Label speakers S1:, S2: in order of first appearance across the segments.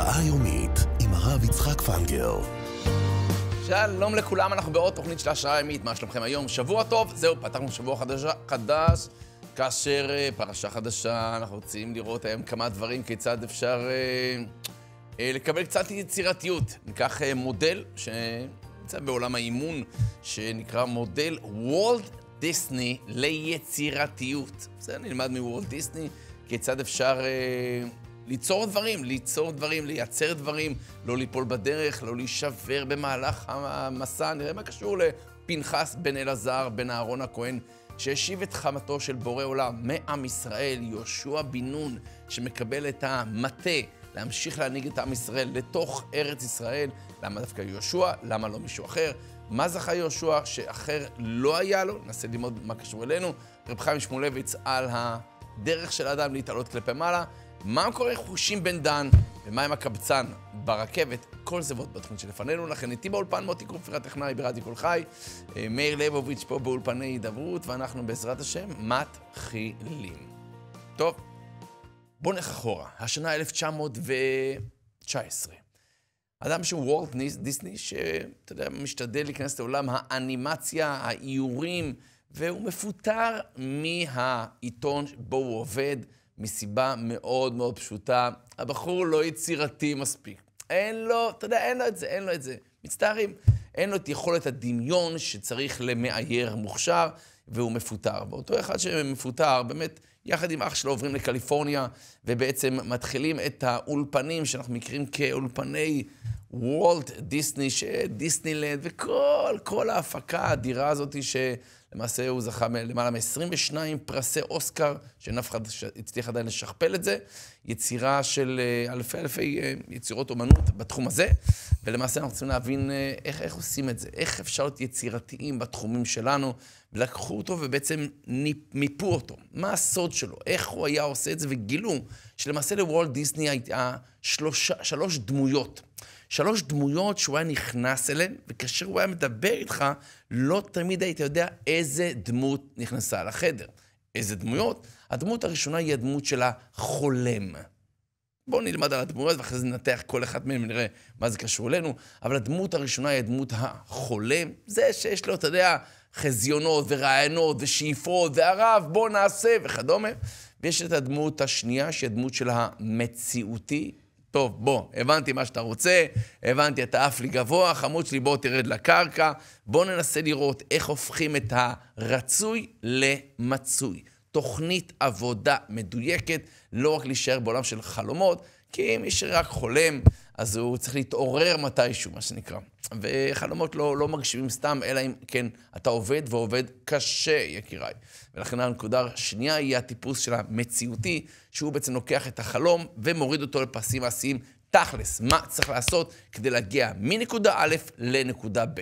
S1: התראה יומית עם הרב יצחק פנגר.
S2: שלום לכולם, אנחנו בעוד תוכנית של השראה יומית. מה שלומכם היום? שבוע טוב. זהו, פתחנו שבוע חדש, חדש כאשר אה, פרשה חדשה, אנחנו רוצים לראות היום כמה דברים, כיצד אפשר אה, אה, לקבל קצת יצירתיות. ניקח אה, מודל שנמצא בעולם האימון, שנקרא מודל וולד דיסני ליצירתיות. זה נלמד מוולד דיסני, כיצד אפשר... אה, ליצור דברים, ליצור דברים, לייצר דברים, לא ליפול בדרך, לא להישבר במהלך המסע. נראה מה קשור לפנחס בן אלעזר, בן אהרון הכהן, שהשיב את חמתו של בורא עולם מעם ישראל, יהושע בן נון, שמקבל את המטה להמשיך להנהיג את עם ישראל לתוך ארץ ישראל. למה דווקא יהושע? למה לא מישהו אחר? מה זכה יהושע שאחר לא היה לו? ננסה ללמוד מה קשור אלינו. רב חיים שמואלביץ על הדרך של האדם להתעלות כלפי מעלה. מה קורה חושים בן דן, ומה עם הקבצן ברכבת, כל זה ועוד בתחום שלפנינו. לכן איתי באולפן מוטי קופר הטכנאי ברדיו כל חי, אה, מאיר ליבוביץ' פה באולפני הידברות, ואנחנו בעזרת השם מתחילים. טוב, בואו נלך אחורה, השנה 1919. אדם שהוא וולט דיסני, שאתה יודע, משתדל להיכנס לעולם האנימציה, האיורים, והוא מפוטר מהעיתון בו הוא עובד. מסיבה מאוד מאוד פשוטה, הבחור לא יצירתי מספיק. אין לו, אתה יודע, אין לו את זה, אין לו את זה. מצטערים. אין לו את יכולת הדמיון שצריך למאייר מוכשר, והוא מפוטר. ואותו אחד שמפוטר, באמת, יחד עם אח שלו עוברים לקליפורניה, ובעצם מתחילים את האולפנים שאנחנו מכירים כאולפני וולט דיסני, שדיסנילנד, וכל כל ההפקה האדירה הזאת ש... למעשה הוא זכה למעלה מ-22 פרסי אוסקר, שאין אף אחד שהצליח עדיין לשכפל את זה. יצירה של אה, אלפי אלפי אה, יצירות אומנות בתחום הזה, ולמעשה אנחנו צריכים להבין אה, איך, איך עושים את זה, איך אפשר להיות יצירתיים בתחומים שלנו. לקחו אותו ובעצם מיפו אותו. מה הסוד שלו? איך הוא היה עושה את זה? וגילו שלמעשה לוולט דיסני הייתה שלוש דמויות. שלוש דמויות שהוא היה נכנס אליהן, וכאשר הוא היה מדבר איתך, לא תמיד היית יודע איזה דמות נכנסה לחדר. איזה דמויות? הדמות הראשונה היא הדמות של החולם. בואו נלמד על הדמויות ואחרי זה ננתח כל אחד מהם ונראה מה זה קשור אלינו. אבל הדמות הראשונה היא הדמות החולם. זה שיש לו, אתה יודע, חזיונות ורעיונות ושאיפות והרב, בואו נעשה וכדומה. ויש את הדמות השנייה, שהיא הדמות של המציאותי, טוב, בוא, הבנתי מה שאתה רוצה, הבנתי, אתה עף לי גבוה, חמוד שלי, בוא תרד לקרקע. בוא ננסה לראות איך הופכים את הרצוי למצוי. תוכנית עבודה מדויקת, לא רק להישאר בעולם של חלומות, כי מי שרק חולם, אז הוא צריך להתעורר מתישהו, מה שנקרא. וחלומות לא, לא מגשימים סתם, אלא אם כן אתה עובד ועובד קשה, יקיריי. ולכן הנקודה השנייה היא הטיפוס של המציאותי, שהוא בעצם לוקח את החלום ומוריד אותו לפסים מעשיים. תכלס, מה צריך לעשות כדי להגיע מנקודה א' לנקודה ב'.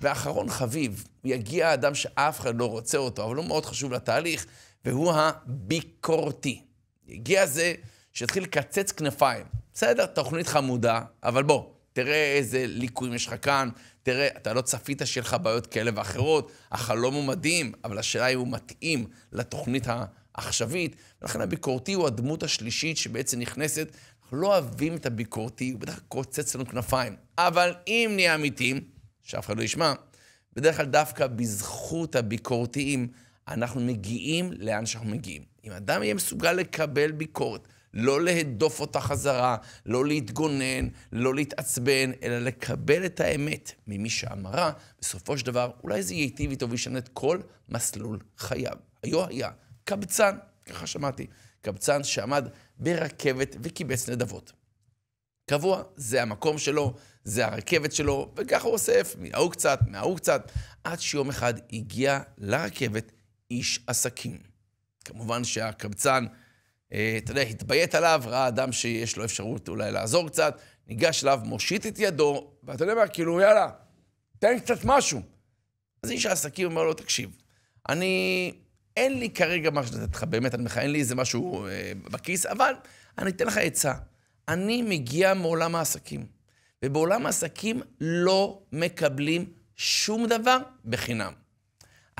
S2: ואחרון חביב, יגיע האדם שאף אחד לא רוצה אותו, אבל הוא מאוד חשוב לתהליך, והוא הביקורתי. יגיע זה שיתחיל לקצץ כנפיים. בסדר, תוכנית חמודה, אבל בוא, תראה איזה ליקויים יש לך כאן, תראה, אתה לא צפית שיהיה לך בעיות כאלה ואחרות, החלום הוא מדהים, אבל השאלה היא הוא מתאים לתוכנית העכשווית, ולכן הביקורתי הוא הדמות השלישית שבעצם נכנסת. אנחנו לא אוהבים את הביקורתי, הוא בדרך כלל קוצץ לנו כנפיים. אבל אם נהיה אמיתיים, שאף אחד לא ישמע, בדרך כלל דווקא בזכות הביקורתיים, אנחנו מגיעים לאן שאנחנו מגיעים. אם אדם יהיה מסוגל לקבל ביקורת, לא להדוף אותה חזרה, לא להתגונן, לא להתעצבן, אלא לקבל את האמת ממי שאמרה, בסופו של דבר, אולי זה ייטיב איתו וישנה את כל מסלול חייו. היו היה קבצן, ככה שמעתי, קבצן שעמד ברכבת וקיבץ נדבות. קבוע, זה המקום שלו, זה הרכבת שלו, וככה הוא אוסף, מההוא קצת, מההוא קצת, עד שיום אחד הגיע לרכבת איש עסקים. כמובן שהקבצן אה, אתה יודע, התביית עליו, ראה אדם שיש לו אפשרות אולי לעזור קצת, ניגש אליו, מושיט את ידו, ואתה יודע מה, כאילו, יאללה, תן קצת משהו. אז איש העסקים אומר לו, תקשיב, אני, אין לי כרגע מה לתת לך, באמת, אני מכהן לי איזה משהו אה, בכיס, אבל אני אתן לך עצה. אני מגיע מעולם העסקים, ובעולם העסקים לא מקבלים שום דבר בחינם.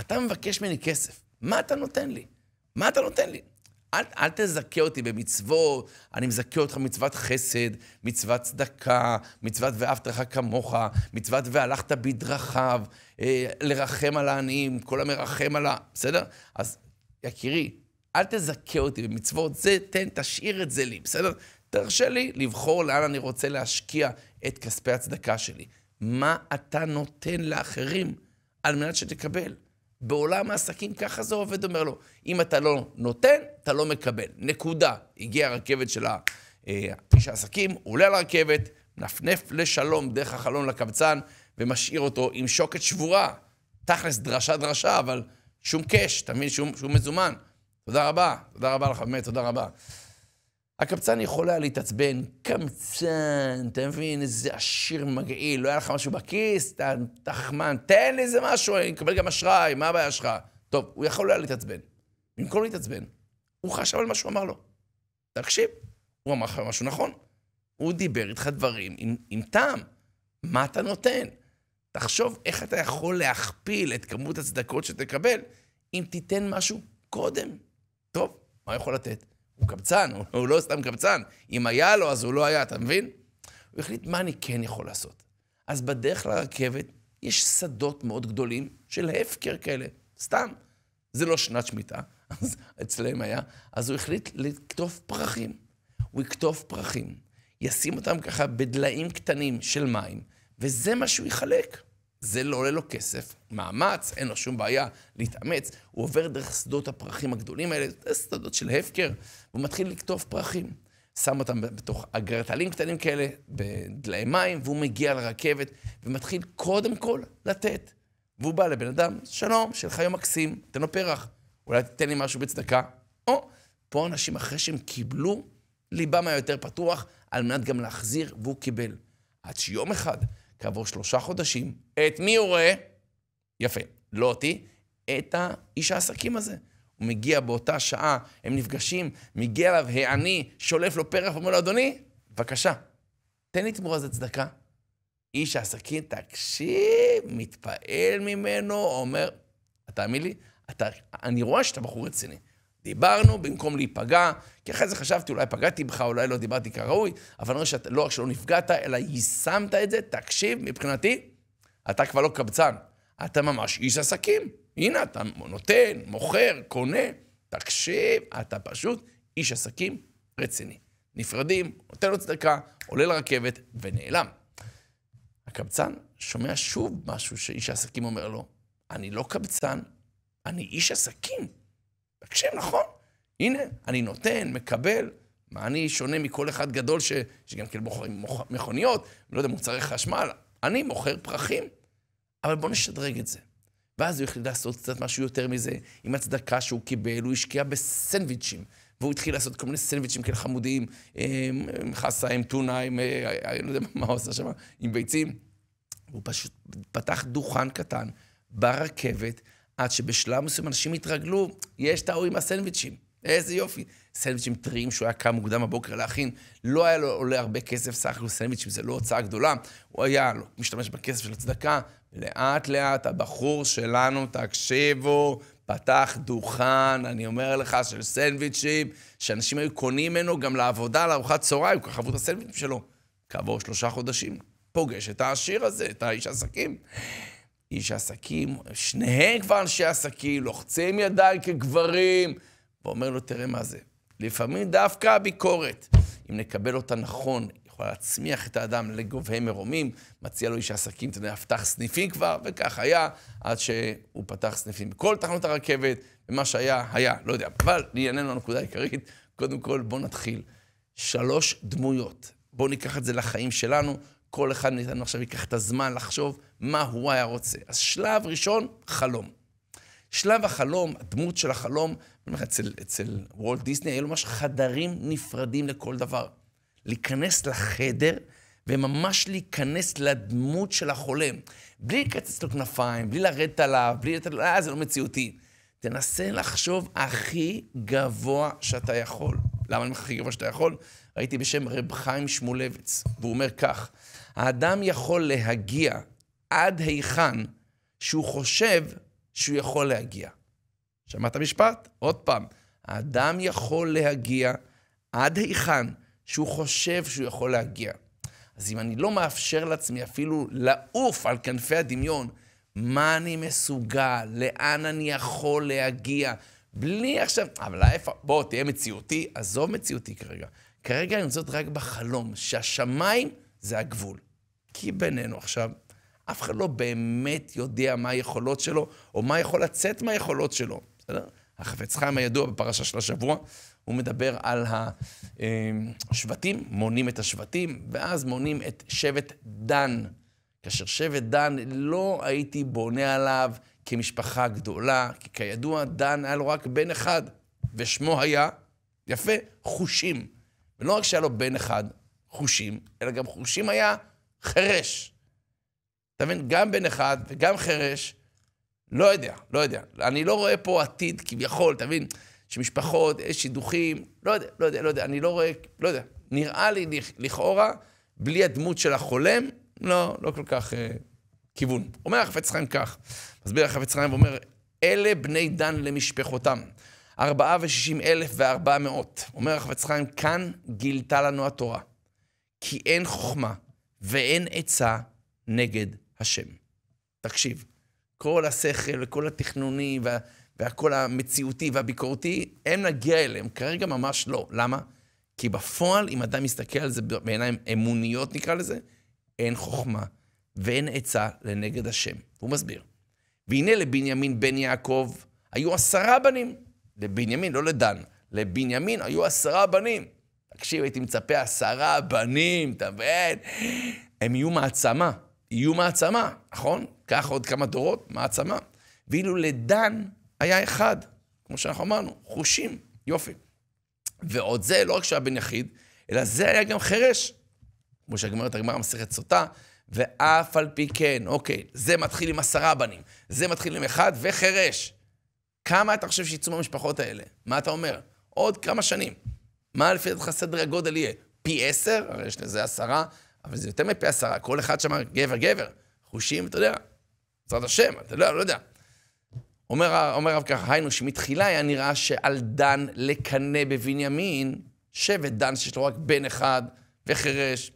S2: אתה מבקש ממני כסף, מה אתה נותן לי? מה אתה נותן לי? אל, אל תזכה אותי במצוות, אני מזכה אותך במצוות חסד, מצוות צדקה, מצוות ואהבת לך כמוך, מצוות והלכת בדרכיו, אה, לרחם על העניים, כל המרחם על ה... בסדר? אז יקירי, אל תזכה אותי במצוות, זה תן, תשאיר את זה לי, בסדר? תרשה לי לבחור לאן אני רוצה להשקיע את כספי הצדקה שלי. מה אתה נותן לאחרים על מנת שתקבל? בעולם העסקים ככה זה עובד, אומר לו, אם אתה לא נותן, אתה לא מקבל. נקודה. הגיעה הרכבת של איש אה, העסקים, עולה לרכבת, נפנף לשלום דרך החלון לקבצן, ומשאיר אותו עם שוקת שבורה. תכלס, דרשה דרשה, אבל שום קאש, אתה מבין? שום, שום מזומן. תודה רבה, תודה רבה לך, באמת, תודה רבה. הקבצן יכול היה להתעצבן, קמצן, אתה מבין, איזה עשיר מגעיל, לא היה לך משהו בכיס, אתה תחמן, תן לי איזה משהו, אני אקבל גם אשראי, מה הבעיה שלך? טוב, הוא יכול היה להתעצבן. במקום להתעצבן, הוא חשב על מה שהוא אמר לו. תקשיב, הוא אמר לך משהו נכון. הוא דיבר איתך דברים עם, עם טעם. מה אתה נותן? תחשוב איך אתה יכול להכפיל את כמות הצדקות שתקבל אם תיתן משהו קודם. טוב, מה יכול לתת? הוא קבצן, הוא, הוא לא סתם קבצן. אם היה לו, אז הוא לא היה, אתה מבין? הוא החליט מה אני כן יכול לעשות. אז בדרך לרכבת יש שדות מאוד גדולים של הפקר כאלה, סתם. זה לא שנת שמיטה, אז אצלם היה. אז הוא החליט לקטוף פרחים. הוא יקטוף פרחים, ישים אותם ככה בדליים קטנים של מים, וזה מה שהוא יחלק. זה לא עולה לו כסף, מאמץ, אין לו שום בעיה להתאמץ. הוא עובר דרך שדות הפרחים הגדולים האלה, זה שדות של הפקר, והוא מתחיל לקטוף פרחים. שם אותם בתוך אגרטלים קטנים כאלה, בדלי מים, והוא מגיע לרכבת, ומתחיל קודם כל לתת. והוא בא לבן אדם, שלום, שלך יום מקסים, תן לו פרח. אולי תתן לי משהו בצדקה. או, פה אנשים אחרי שהם קיבלו, ליבם היה יותר פתוח, על מנת גם להחזיר, והוא קיבל. עד שיום אחד כעבור שלושה חודשים, את מי הוא רואה? יפה, לא אותי, את האיש העסקים הזה. הוא מגיע באותה שעה, הם נפגשים, מגיע אליו העני, שולף לו פרח, אומר לו, אדוני, בבקשה, תן לי תמורה זה צדקה. איש העסקים, תקשיב, מתפעל ממנו, אומר, תאמין לי, אתה, אני רואה שאתה בחור רציני. דיברנו במקום להיפגע, כי אחרי זה חשבתי, אולי פגעתי בך, אולי לא דיברתי כראוי, אבל אני רואה שאתה לא רק שלא נפגעת, אלא יישמת את זה, תקשיב, מבחינתי, אתה כבר לא קבצן, אתה ממש איש עסקים. הנה, אתה נותן, מוכר, קונה, תקשיב, אתה פשוט איש עסקים רציני. נפרדים, נותן לו צדקה, עולה לרכבת ונעלם. הקבצן שומע שוב משהו שאיש העסקים אומר לו, אני לא קבצן, אני איש עסקים. מתעקשים, נכון, הנה, אני נותן, מקבל. מה אני שונה מכל אחד גדול ש... שגם כן מוכרים מוכ... מכוניות, לא יודע, מוצרי חשמל. אני מוכר פרחים, אבל בואו נשדרג את זה. ואז הוא החליט לעשות קצת משהו יותר מזה, עם הצדקה שהוא קיבל, הוא השקיע בסנדוויצ'ים. והוא התחיל לעשות כל מיני סנדוויצ'ים כאלה חמודיים, עם אמ, אמ, חסה, עם טונה, עם... אה, אה, אה, אני לא יודע מה הוא עושה שם, עם ביצים. הוא פשוט פתח דוכן קטן ברכבת, עד שבשלב מסוים אנשים התרגלו, יש את ההוא עם הסנדוויצ'ים. איזה יופי. סנדוויצ'ים טריים שהוא היה קם מוקדם בבוקר להכין, לא היה לו עולה הרבה כסף, סך הכל סנדוויצ'ים זה לא הוצאה גדולה. הוא היה לו לא, משתמש בכסף של הצדקה. לאט לאט הבחור שלנו, תקשיבו, פתח דוכן, אני אומר לך, של סנדוויצ'ים, שאנשים היו קונים ממנו גם לעבודה, לארוחת צהריים, כל כך עבור את הסנדוויצ'ים שלו. כעבור שלושה חודשים, פוגש את העשיר הזה, את האיש העסקים. איש עסקים, שניהם כבר אנשי עסקים, לוחצים ידיים כגברים, ואומר לו, תראה מה זה. לפעמים דווקא הביקורת, אם נקבל אותה נכון, יכולה להצמיח את האדם לגובהי מרומים, מציע לו איש עסקים, אתה יודע, פתח סניפים כבר, וכך היה, עד שהוא פתח סניפים בכל תחנות הרכבת, ומה שהיה, היה, לא יודע. אבל לענייננו הנקודה העיקרית, קודם כל, בואו נתחיל. שלוש דמויות. בואו ניקח את זה לחיים שלנו, כל אחד מאיתנו עכשיו ייקח את הזמן לחשוב מה הוא היה רוצה. אז שלב ראשון, חלום. שלב החלום, הדמות של החלום, אצל, אצל וולט דיסני היו ממש חדרים נפרדים לכל דבר. להיכנס לחדר וממש להיכנס לדמות של החולם. בלי לקצץ לו כנפיים, בלי לרדת עליו, בלי לתת לו, אה, זה לא מציאותי. תנסה לחשוב הכי גבוה שאתה יכול. למה אני אומר הכי גבוה שאתה יכול? ראיתי בשם רב חיים שמולביץ, והוא אומר כך, האדם יכול להגיע עד היכן שהוא חושב שהוא יכול להגיע. שמעת משפט? עוד פעם, האדם יכול להגיע עד היכן שהוא חושב שהוא יכול להגיע. אז אם אני לא מאפשר לעצמי אפילו לעוף על כנפי הדמיון, מה אני מסוגל, לאן אני יכול להגיע, בלי עכשיו, אבל איפה, בוא, תהיה מציאותי, עזוב מציאותי כרגע. כרגע אני רוצה להיות רק בחלום, שהשמיים זה הגבול. כי בינינו עכשיו, אף אחד לא באמת יודע מה היכולות שלו, או מה יכול לצאת מהיכולות שלו. בסדר? החפץ חיים הידוע בפרשה של השבוע, הוא מדבר על השבטים, מונים את השבטים, ואז מונים את שבט דן. כאשר שבט דן, לא הייתי בונה עליו כמשפחה גדולה, כי כידוע, דן היה לו רק בן אחד, ושמו היה, יפה, חושים. ולא רק שהיה לו בן אחד, חושים, אלא גם חושים היה חרש. אתה מבין? גם בן אחד וגם חרש, לא יודע, לא יודע. אני לא רואה פה עתיד כביכול, אתה מבין? שמשפחות, יש אה, שידוכים, לא יודע, לא יודע, לא יודע, אני לא רואה, לא יודע. נראה לי לכאורה, בלי הדמות של החולם, לא, לא כל כך אה, כיוון. אומר החפץ חיים כך, מסביר החפץ חיים ואומר, אלה בני דן למשפחותם. ארבעה ושישים אלף וארבע מאות. אומר החפץ חיים, כאן גילתה לנו התורה. כי אין חוכמה ואין עצה נגד השם. תקשיב, כל השכל וכל התכנוני וה, והכל המציאותי והביקורתי, הם נגיע אליהם, כרגע ממש לא. למה? כי בפועל, אם אדם מסתכל על זה בעיניים אמוניות, נקרא לזה, אין חוכמה ואין עצה לנגד השם. הוא מסביר. והנה לבנימין בן יעקב היו עשרה בנים. לבנימין, לא לדן. לבנימין היו עשרה בנים. תקשיב, הייתי מצפה עשרה בנים, אתה מבין? הם יהיו מעצמה, יהיו מעצמה, נכון? קח עוד כמה דורות, מעצמה. ואילו לדן היה אחד, כמו שאנחנו אמרנו, חושים, יופי. ועוד זה, לא רק שהיה בן יחיד, אלא זה היה גם חירש. כמו שהגמרת הגמרא מסכת סוטה, ואף על פי כן, אוקיי, זה מתחיל עם עשרה בנים, זה מתחיל עם אחד וחירש. כמה אתה חושב שיצאו מהמשפחות האלה? מה אתה אומר? עוד כמה שנים. מה לפי דעתך סדר הגודל יהיה? פי עשר? הרי יש לזה עשרה, אבל זה יותר מפי עשרה. כל אחד שם גבר גבר. חושים, אתה יודע, בעזרת השם, אתה לא, לא יודע. אומר, אומר הרב ככה, היינו שמתחילה היה נראה שעל דן לקנא בבנימין, שבט דן שיש לו רק בן אחד וחירש.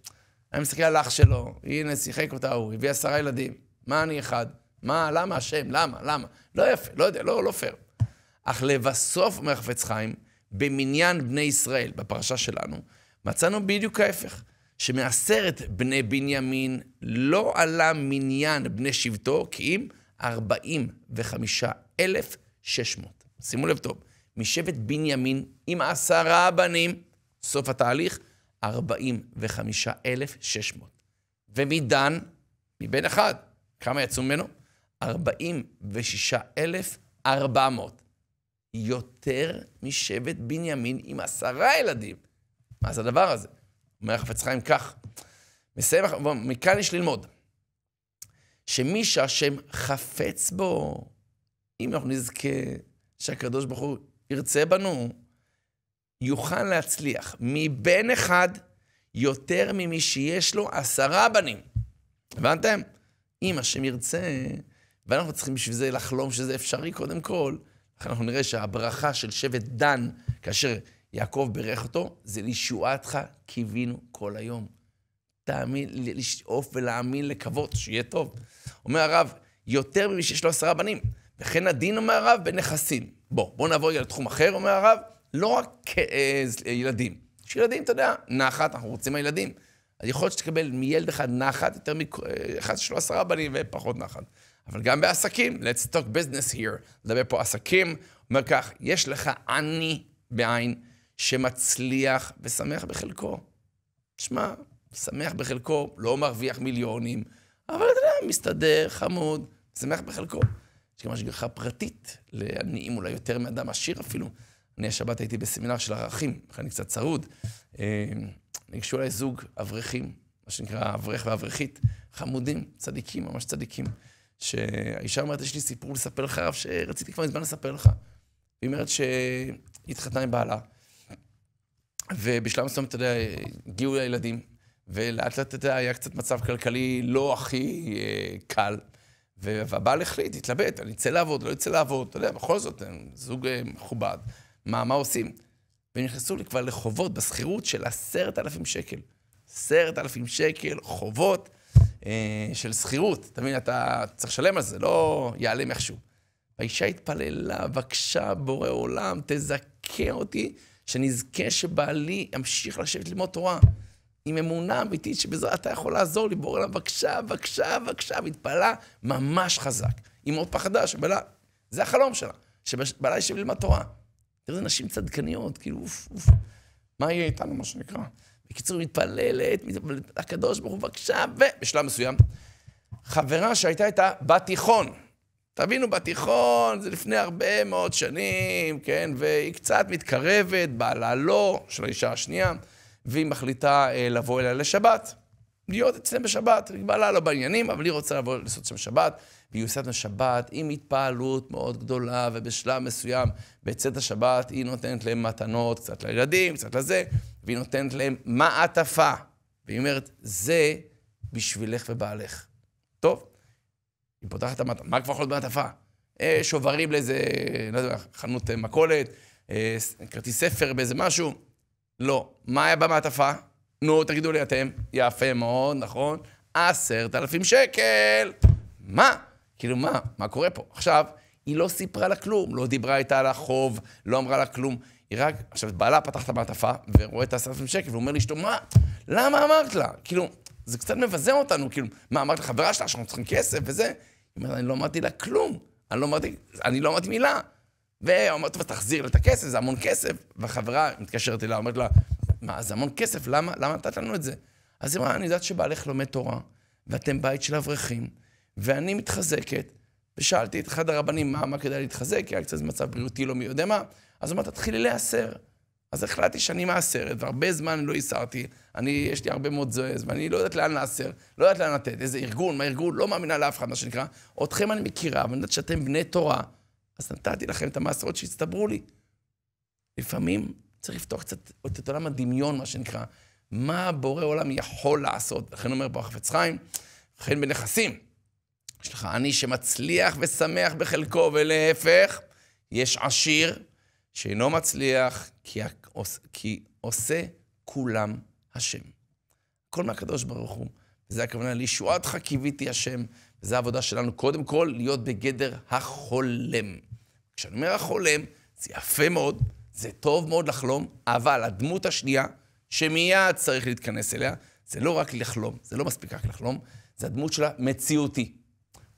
S2: אני מסתכל על אח שלו, הנה, שיחק אותה הוא, הביא עשרה ילדים. מה אני אחד? מה, למה השם? למה? למה? לא יפה, לא יודע, לא, לא פייר. אך לבסוף, אומר חפץ חיים, במניין בני ישראל, בפרשה שלנו, מצאנו בדיוק ההפך, שמעשרת בני בנימין לא עלה מניין בני שבטו, כי אם 45,600. שימו לב טוב, משבט בנימין עם עשרה בנים, סוף התהליך, 45,600. ומדן, מבן אחד, כמה יצאו ממנו? 46,400. יותר משבט בנימין עם עשרה ילדים. מה זה הדבר הזה? אומר החפץ חיים כך, מסיים, מכאן יש ללמוד, שמי שהשם חפץ בו, אם אנחנו נזכה שהקדוש ברוך הוא ירצה בנו, יוכל להצליח מבן אחד יותר ממי שיש לו עשרה בנים. הבנתם? אם השם ירצה, ואנחנו צריכים בשביל זה לחלום שזה אפשרי קודם כל, אנחנו נראה שהברכה של שבט דן, כאשר יעקב בירך אותו, זה לישועתך קיווינו כל היום. תאמין, לשאוף ולהאמין, לקוות, שיהיה טוב. אומר הרב, יותר ממי שיש לו עשרה בנים. וכן הדין, אומר הרב, בנכסים. בוא, בוא נעבור רגע לתחום אחר, אומר הרב, לא רק אה, אה ילדים. יש ילדים, אתה יודע, נחת, אנחנו רוצים מהילדים. אז יכול להיות שתקבל מילד אחד נחת, יותר מאחד אה, שיש לו עשרה בנים ופחות נחת. אבל גם בעסקים, let's talk business here, לדבר פה עסקים, אומר כך, יש לך עני בעין שמצליח ושמח בחלקו. תשמע, שמח בחלקו, לא מרוויח מיליונים, אבל אתה יודע, מסתדר, חמוד, שמח בחלקו. יש גם השגחה פרטית לעניים, אולי יותר מאדם עשיר אפילו. אני השבת הייתי בסמינר של ערכים, לכן אני קצת צרוד. אמ, ניגשו אליי זוג אברכים, מה שנקרא אברך ואברכית, חמודים, צדיקים, ממש צדיקים. שהאישה אומרת, יש לי סיפור לספר לך, אף שרציתי כבר מזמן לספר לך. היא אומרת שהיא התחתנה עם בעלה, ובשלב מסוים, אתה יודע, הגיעו הילדים, ולאט לאט, אתה יודע, היה קצת מצב כלכלי לא הכי אה, קל. והבעל החליט, התלבט, אני אצא לעבוד, לא אצא לעבוד, אתה יודע, בכל זאת, זוג אה, מכובד. מה, מה עושים? והם נכנסו לי כבר לחובות בשכירות של עשרת אלפים שקל. עשרת אלפים שקל חובות, אה, של שכירות. אתה מבין, אתה צריך לשלם על זה, לא ייעלם איכשהו. האישה התפללה, בבקשה, בורא עולם, תזכה אותי, שנזכה שבעלי ימשיך לשבת ללמוד תורה. עם אמונה אמיתית שבזה אתה יכול לעזור לי, בורא עולם, בבקשה, בבקשה, בבקשה, והתפללה ממש חזק. היא מאוד פחדה שבעלה, זה החלום שלה, שבעלה יושב ללמד תורה. תראה, זה נשים צדקניות, כאילו, אוף, אוף. מה יהיה איתנו, מה שנקרא? בקיצור, מתפללת, מתפללת, הקדוש ברוך הוא, בבקשה, ובשלב מסוים, חברה שהייתה איתה בתיכון, תבינו, בתיכון, זה לפני הרבה מאוד שנים, כן, והיא קצת מתקרבת, בעלה לא, של האישה השנייה, והיא מחליטה אה, לבוא אליה לשבת. להיות אצלם בשבת. בעלה לא בעניינים, אבל היא רוצה לבוא לעשות שם שבת, והיא עושה את השבת עם התפעלות מאוד גדולה, ובשלב מסוים, בצאת השבת, היא נותנת להם מתנות, קצת לילדים, קצת לזה, והיא נותנת להם מעטפה. והיא אומרת, זה בשבילך ובעלך. טוב, היא פותחת את המעטפה, מה כבר יכול להיות מעטפה? אה, שוברים לאיזה, לא יודע, חנות אה, מכולת, אה, כרטיס ספר באיזה משהו. לא. מה היה במעטפה? נו, תגידו לי אתם, יפה מאוד, נכון? עשרת אלפים שקל! מה? כאילו, מה? מה קורה פה? עכשיו, היא לא סיפרה לה כלום, לא דיברה איתה על החוב, לא אמרה לה כלום. היא רק... עכשיו, בעלה פתח את המעטפה ורואה את העשרת אלפים שקל, ואומר לאשתו, מה? למה אמרת לה? כאילו, זה קצת מבזה אותנו, כאילו, מה, אמרת לחברה שלה שאנחנו צריכים כסף וזה? היא אומרת, אני לא אמרתי לה כלום, אני לא אמרתי, אני לא אמרתי מילה. והיא אומרת, טוב, תחזיר לה את הכסף, זה המון כסף. והחברה מתקשרת אליה, אומרת לה, מה, זה המון כסף, למה, למה נתת לנו את זה? אז היא אמרה, אני יודעת שבעלך לומד תורה, ואתם בית של אברכים, ואני מתחזקת. ושאלתי את אחד הרבנים, מה, מה כדאי להתחזק? היה קצת מצב בריאותי לא מי יודע מה. אז הוא אמר, תתחילי להסר. אז החלטתי שאני מעשרת, והרבה זמן לא הסרתי. אני, יש לי הרבה מאוד זועז, ואני לא יודעת לאן לעשר, לא יודעת לאן לתת, איזה ארגון, מה ארגון, לא מאמינה לאף אחד, מה שנקרא. אתכם אני מכירה, ואני יודעת שאתם בני תורה, אז נתתי לכם את המעשרות שהצטברו לי. לפעמים צריך לפתוח קצת את עולם הדמיון, מה שנקרא. מה בורא עולם יכול לעשות? לכן אומר פה החפץ חיים, חן בנכסים. יש לך עני שמצליח ושמח בחלקו, ולהפך, יש עשיר שאינו מצליח, כי, עוש, כי עושה כולם השם. הכל מהקדוש ברוך הוא. וזה הכוונה לישועתך קיוויתי השם, וזו העבודה שלנו קודם כל, להיות בגדר החולם. כשאני אומר החולם, זה יפה מאוד, זה טוב מאוד לחלום, אבל הדמות השנייה, שמיד צריך להתכנס אליה, זה לא רק לחלום, זה לא מספיק רק לחלום, זה הדמות שלה מציאותי.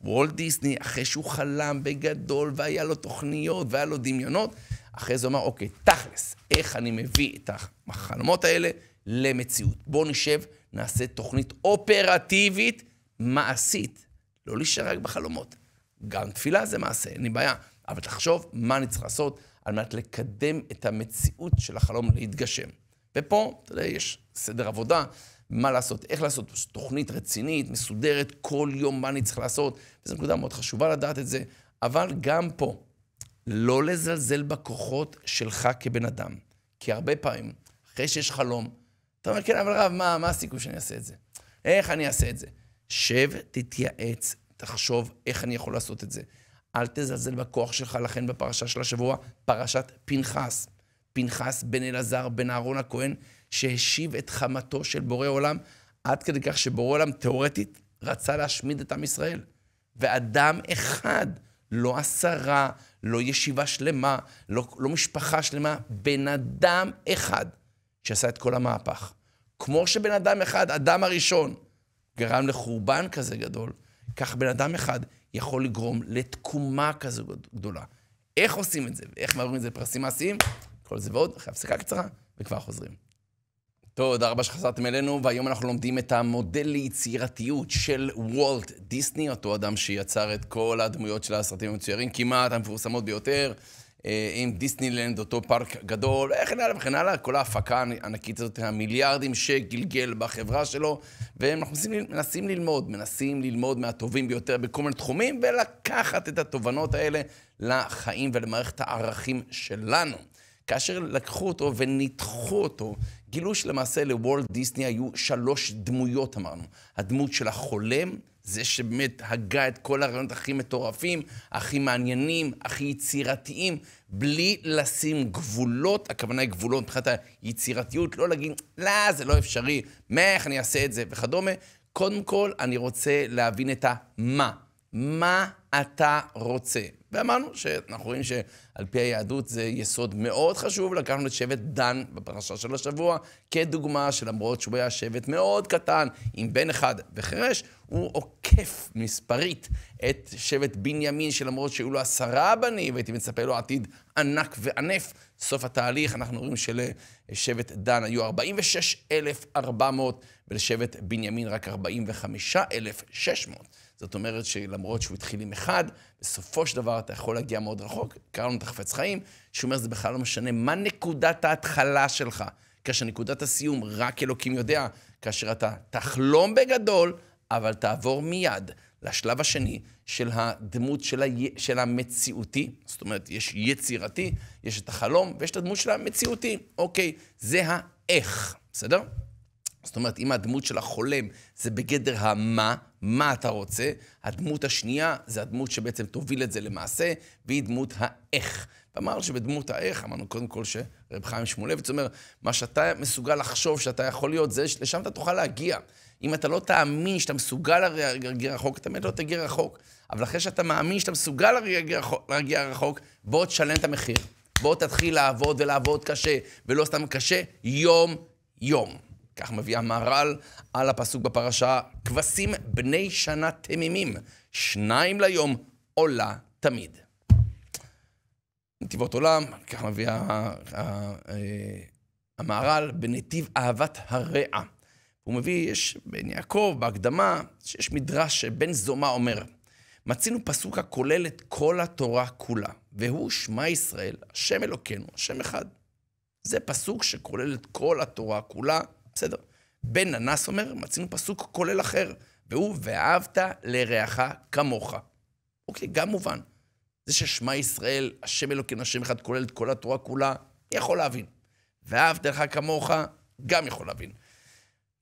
S2: וולט דיסני, אחרי שהוא חלם בגדול, והיה לו תוכניות, והיה לו דמיונות, אחרי זה הוא אמר, אוקיי, תכלס, איך אני מביא את החלומות האלה למציאות? בואו נשב, נעשה תוכנית אופרטיבית, מעשית. לא להישאר רק בחלומות. גם תפילה זה מעשה, אין לי בעיה, אבל תחשוב מה אני צריך לעשות. על מנת לקדם את המציאות של החלום להתגשם. ופה, אתה יודע, יש סדר עבודה, מה לעשות, איך לעשות, תוכנית רצינית, מסודרת, כל יום מה אני צריך לעשות, וזו נקודה מאוד חשובה לדעת את זה, אבל גם פה, לא לזלזל בכוחות שלך כבן אדם, כי הרבה פעמים, אחרי שיש חלום, אתה אומר, כן, אבל רב, מה, מה הסיכוי שאני אעשה את זה? איך אני אעשה את זה? שב, תתייעץ, תחשוב איך אני יכול לעשות את זה. אל תזלזל בכוח שלך, לכן בפרשה של השבוע, פרשת פנחס. פנחס בן אלעזר, בן אהרון הכהן, שהשיב את חמתו של בורא עולם, עד כדי כך שבורא עולם תאורטית רצה להשמיד את עם ישראל. ואדם אחד, לא עשרה, לא ישיבה שלמה, לא, לא משפחה שלמה, בן אדם אחד שעשה את כל המהפך. כמו שבן אדם אחד, אדם הראשון, גרם לחורבן כזה גדול, כך בן אדם אחד יכול לגרום לתקומה כזו גדולה. איך עושים את זה ואיך מעבירים את זה לפרסים מעשיים, כל זה ועוד, אחרי הפסקה קצרה, וכבר חוזרים. תודה רבה שחזרתם אלינו, והיום אנחנו לומדים את המודל ליצירתיות של וולט דיסני, אותו אדם שיצר את כל הדמויות של הסרטים המצוירים, כמעט המפורסמות ביותר. אה, עם דיסנילנד, אותו פארק גדול, וכן הלאה וכן הלאה, כל ההפקה הענקית הזאת, המיליארדים שגלגל בחברה שלו, ואנחנו מנסים, מנסים ללמוד, מנסים ללמוד מהטובים ביותר בכל מיני תחומים, ולקחת את התובנות האלה לחיים ולמערכת הערכים שלנו. כאשר לקחו אותו וניתחו אותו, גילו שלמעשה לוולט דיסני היו שלוש דמויות, אמרנו. הדמות של החולם, זה שבאמת הגה את כל הרעיונות הכי מטורפים, הכי מעניינים, הכי יצירתיים, בלי לשים גבולות, הכוונה היא גבולות מבחינת היצירתיות, לא להגיד, לא, זה לא אפשרי, מה, איך אני אעשה את זה וכדומה. קודם כל, אני רוצה להבין את ה-מה. מה אתה רוצה? ואמרנו שאנחנו רואים שעל פי היהדות זה יסוד מאוד חשוב. לקחנו את שבט דן בפרשה של השבוע, כדוגמה שלמרות שהוא היה שבט מאוד קטן, עם בן אחד וחירש, הוא עוקף מספרית את שבט בנימין, שלמרות שהיו לו עשרה בנים, והייתי מצפה לו עתיד ענק וענף. סוף התהליך, אנחנו רואים שלשבט דן היו 46,400, ולשבט בנימין רק 45,600. זאת אומרת שלמרות שהוא התחיל עם אחד, בסופו של דבר אתה יכול להגיע מאוד רחוק. קראנו את החפץ חיים, שאומר, זה בכלל לא משנה מה נקודת ההתחלה שלך. כאשר נקודת הסיום, רק אלוקים יודע, כאשר אתה תחלום בגדול, אבל תעבור מיד לשלב השני של הדמות של, ה... של המציאותי, זאת אומרת, יש יצירתי, יש את החלום ויש את הדמות של המציאותי. אוקיי, זה האיך, בסדר? זאת אומרת, אם הדמות של החולם זה בגדר המה, מה אתה רוצה. הדמות השנייה זה הדמות שבעצם תוביל את זה למעשה, והיא דמות האיך. ואמרנו שבדמות האיך, אמרנו קודם כל שרב חיים שמואלביץ אומר, מה שאתה מסוגל לחשוב שאתה יכול להיות, זה, לשם אתה תוכל להגיע. אם אתה לא תאמין שאתה מסוגל להגיע רחוק, אתה באמת לא תגיע רחוק. אבל אחרי שאתה מאמין שאתה מסוגל להגיע רחוק, בוא תשלם את המחיר. בוא תתחיל לעבוד ולעבוד קשה, ולא סתם קשה, יום-יום. כך מביא המהר"ל על הפסוק בפרשה, כבשים בני שנה תמימים, שניים ליום עולה תמיד. נתיבות עולם, כך מביא אה, אה, המהר"ל, בנתיב אהבת הרע. הוא מביא, יש בן יעקב, בהקדמה, שיש מדרש שבן זומה אומר, מצינו פסוק הכולל את כל התורה כולה, והוא שמע ישראל, השם אלוקינו, השם אחד. זה פסוק שכולל את כל התורה כולה, בסדר. בן ננס אומר, מצינו פסוק כולל אחר, והוא, ואהבת לרעך כמוך. אוקיי, גם מובן. זה ששמע ישראל, השם אלוקינו, השם אחד, כולל את כל התורה כולה, יכול להבין. ואהבת לך כמוך, גם יכול להבין.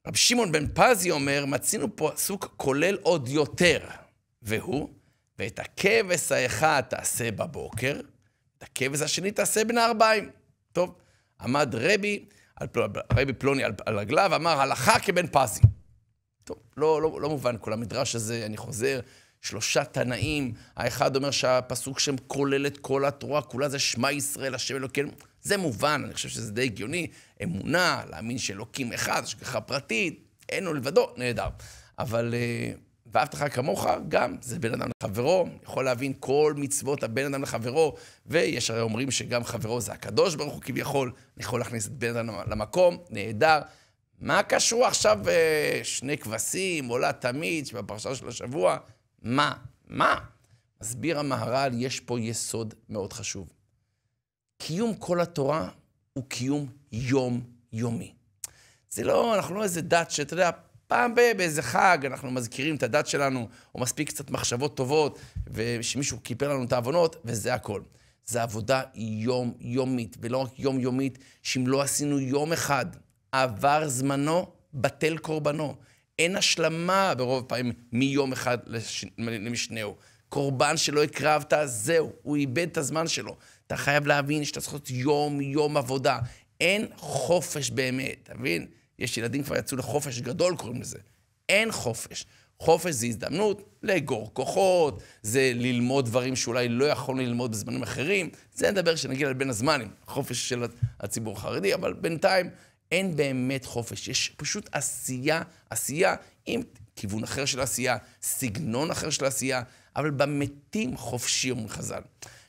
S2: רב שמעון בן פזי אומר, מצינו פסוק כולל עוד יותר, והוא, ואת הכבש האחד תעשה בבוקר, את הכבש השני תעשה בין הארבעיים. טוב, עמד רבי על פל... רבי פלוני על, על רגליו, אמר, הלכה כבן פזי. טוב, לא, לא, לא מובן כל המדרש הזה, אני חוזר, שלושה תנאים, האחד אומר שהפסוק שם כולל את כל התורה, כולה זה שמע ישראל, השם אלוקינו. זה מובן, אני חושב שזה די הגיוני. אמונה, להאמין שאלוקים אחד, השגחה פרטית, אין לו לבדו, נהדר. אבל... אה, ואהבת לך כמוך, גם זה בין אדם לחברו, יכול להבין כל מצוות הבין אדם לחברו, ויש הרי אומרים שגם חברו זה הקדוש ברוך הוא כביכול, אני יכול להכניס את בין אדם למקום, נהדר. מה קשור עכשיו אה, שני כבשים, עולה תמיד, בפרשה של השבוע? מה? מה? מסביר המהר"ל, יש פה יסוד מאוד חשוב. קיום כל התורה הוא קיום יום-יומי. זה לא, אנחנו לא איזה דת שאתה יודע, פעם באיזה חג אנחנו מזכירים את הדת שלנו, או מספיק קצת מחשבות טובות, ושמישהו כיפר לנו את העוונות, וזה הכל. זו עבודה יומיומית, ולא רק יומיומית, שאם לא עשינו יום אחד, עבר זמנו, בטל קורבנו. אין השלמה ברוב הפעמים מיום אחד לש... למשנהו. קורבן שלא הקרבת, זהו, הוא איבד את הזמן שלו. אתה חייב להבין שאתה צריך לעשות יום-יום עבודה. אין חופש באמת, אתה מבין? יש ילדים כבר יצאו לחופש גדול, קוראים לזה. אין חופש. חופש זה הזדמנות לאגור כוחות, זה ללמוד דברים שאולי לא יכולנו ללמוד בזמנים אחרים. זה נדבר על בין הזמנים, חופש של הציבור החרדי, אבל בינתיים אין באמת חופש. יש פשוט עשייה, עשייה עם כיוון אחר של עשייה, סגנון אחר של עשייה, אבל במתים חופשי, אומרים חז"ל.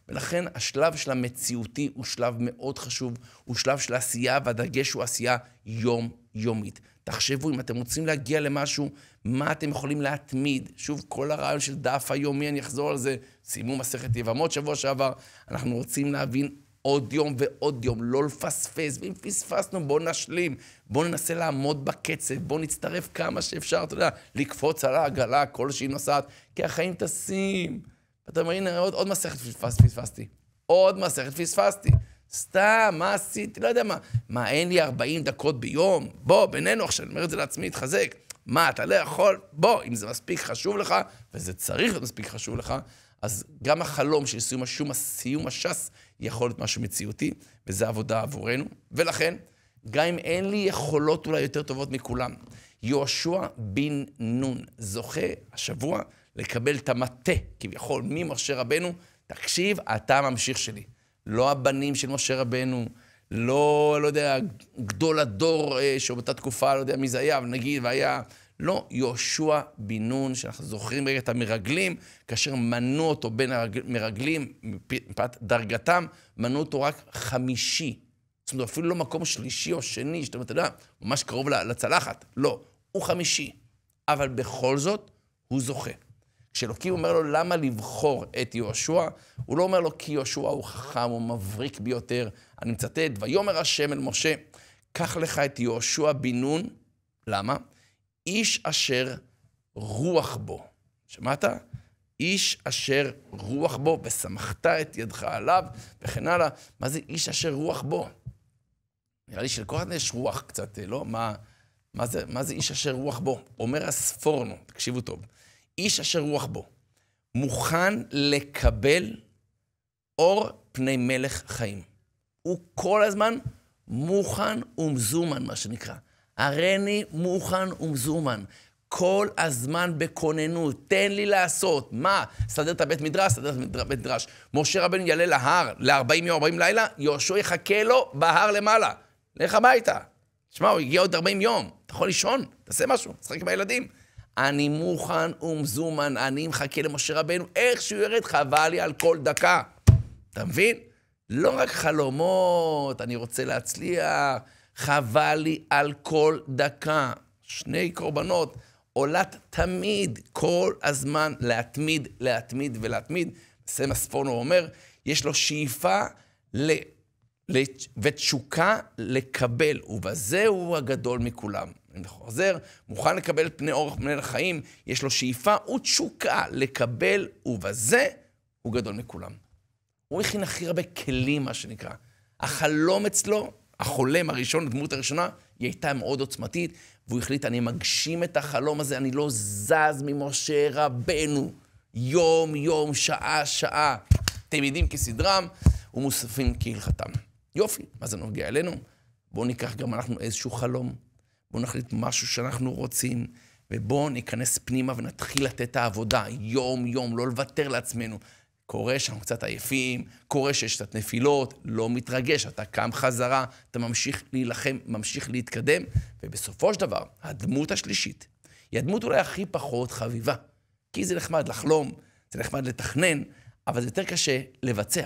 S2: ולכן השלב של המציאותי הוא שלב מאוד חשוב, הוא שלב של עשייה, והדגש הוא עשייה יום יומית. תחשבו, אם אתם רוצים להגיע למשהו, מה אתם יכולים להתמיד? שוב, כל הרעיון של דף היומי, אני אחזור על זה, סיימו מסכת יבמות שבוע שעבר, אנחנו רוצים להבין עוד יום ועוד יום, לא לפספס, ואם פספסנו, בואו נשלים, בואו ננסה לעמוד בקצב, בואו נצטרף כמה שאפשר, אתה יודע, לקפוץ על העגלה כלשהי נוסעת, כי החיים טסים. אתה אומר, הנה, עוד, עוד מסכת פספס, פספסתי. עוד מסכת פספסתי. סתם, מה עשיתי? לא יודע מה. מה, אין לי 40 דקות ביום? בוא, בינינו עכשיו, אני אומר את זה לעצמי, תחזק. מה, אתה לא יכול? בוא, אם זה מספיק חשוב לך, וזה צריך להיות מספיק חשוב לך, אז גם החלום של סיום השום, סיום הש"ס, יכול להיות משהו מציאותי, וזה עבודה עבורנו. ולכן, גם אם אין לי יכולות אולי יותר טובות מכולם, יהושע בן נון זוכה השבוע לקבל את המטה, כביכול, ממשה רבנו, תקשיב, אתה הממשיך שלי. לא הבנים של משה רבנו, לא, לא יודע, גדול הדור אה, שבאותה תקופה, לא יודע מי זה היה, אבל נגיד, והיה... לא, יהושע בן נון, שאנחנו זוכרים רגע את המרגלים, כאשר מנו אותו בין המרגלים, מפאת דרגתם, מנו אותו רק חמישי. זאת אומרת, אפילו לא מקום שלישי או שני, זאת אומרת, אתה יודע, ממש קרוב לצלחת. לא, הוא חמישי. אבל בכל זאת, הוא זוכה. כשאלוקים אומר לו למה לבחור את יהושע, הוא לא אומר לו כי יהושע הוא חכם, הוא מבריק ביותר. אני מצטט, ויאמר השם אל משה, קח לך את יהושע בן נון, למה? איש אשר רוח בו. שמעת? איש אשר רוח בו, ושמחת את ידך עליו, וכן הלאה. מה זה איש אשר רוח בו? נראה לי שלכל אחד יש רוח קצת, לא? מה, מה, זה, מה זה איש אשר רוח בו? אומר הספורנו, תקשיבו טוב. איש אשר רוח בו, מוכן לקבל אור פני מלך חיים. הוא כל הזמן מוכן ומזומן, מה שנקרא. הריני מוכן ומזומן. כל הזמן בכוננות, תן לי לעשות. מה? סדר את הבית מדרש, סדר את הבית מדרש. משה רבנו יעלה להר ל-40 יום, 40 לילה, יהושע יחכה לו בהר למעלה. לך הביתה. תשמע, הוא הגיע עוד 40 יום, אתה יכול לישון, תעשה משהו, תשחק עם הילדים. אני מוכן ומזומן, אני מחכה למשה רבנו, איך שהוא ירד, חבל לי על כל דקה. אתה מבין? לא רק חלומות, אני רוצה להצליח, חבל לי על כל דקה. שני קורבנות, עולת תמיד, כל הזמן להתמיד, להתמיד ולהתמיד. סמא ספונו אומר, יש לו שאיפה ל... ותשוקה לקבל, ובזה הוא הגדול מכולם. חוזר, מוכן לקבל פני אורך פני לחיים, יש לו שאיפה ותשוקה לקבל, ובזה הוא גדול מכולם. הוא הכין הכי הרבה כלים, מה שנקרא. החלום אצלו, החולם הראשון, הדמות הראשונה, היא הייתה מאוד עוצמתית, והוא החליט, אני מגשים את החלום הזה, אני לא זז ממשה רבנו. יום-יום, שעה-שעה, תלמידים כסדרם ומוספים כהלכתם. יופי, מה זה נוגע אלינו? בואו ניקח גם אנחנו איזשהו חלום בואו נחליט משהו שאנחנו רוצים, ובואו ניכנס פנימה ונתחיל לתת את העבודה יום-יום, לא לוותר לעצמנו. קורה שאנחנו קצת עייפים, קורה שיש קצת נפילות, לא מתרגש, אתה קם חזרה, אתה ממשיך להילחם, ממשיך להתקדם, ובסופו של דבר, הדמות השלישית היא הדמות אולי הכי פחות חביבה. כי זה נחמד לחלום, זה נחמד לתכנן, אבל זה יותר קשה לבצע.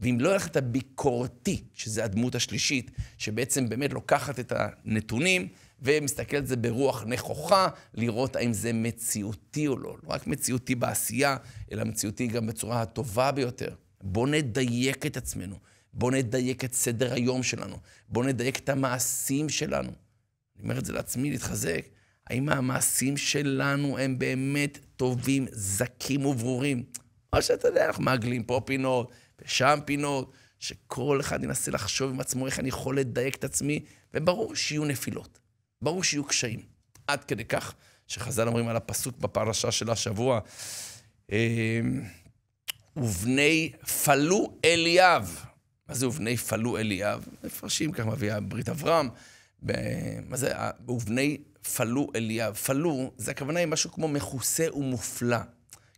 S2: ואם לא הולכת הביקורתי, שזה הדמות השלישית, שבעצם באמת לוקחת את הנתונים ומסתכלת על זה ברוח נכוחה, לראות האם זה מציאותי או לא. לא רק מציאותי בעשייה, אלא מציאותי גם בצורה הטובה ביותר. בואו נדייק את עצמנו, בואו נדייק את סדר היום שלנו, בואו נדייק את המעשים שלנו. אני אומר את זה לעצמי, להתחזק. האם המעשים שלנו הם באמת טובים, זכים וברורים? או שאתה יודע, אנחנו מעגלים פה פינות, ושם פינות, שכל אחד ינסה לחשוב עם עצמו איך אני יכול לדייק את עצמי, וברור שיהיו נפילות, ברור שיהיו קשיים. עד כדי כך שחז"ל אומרים על הפסוק בפרשה של השבוע, אמ, ובני פלו אליאב. מה זה ובני פלו אליאב? מפרשים, כך מביאה ברית אברהם. ב... מה זה? ובני פלו אליאב. פלו, זה הכוונה היא משהו כמו מכוסה ומופלא.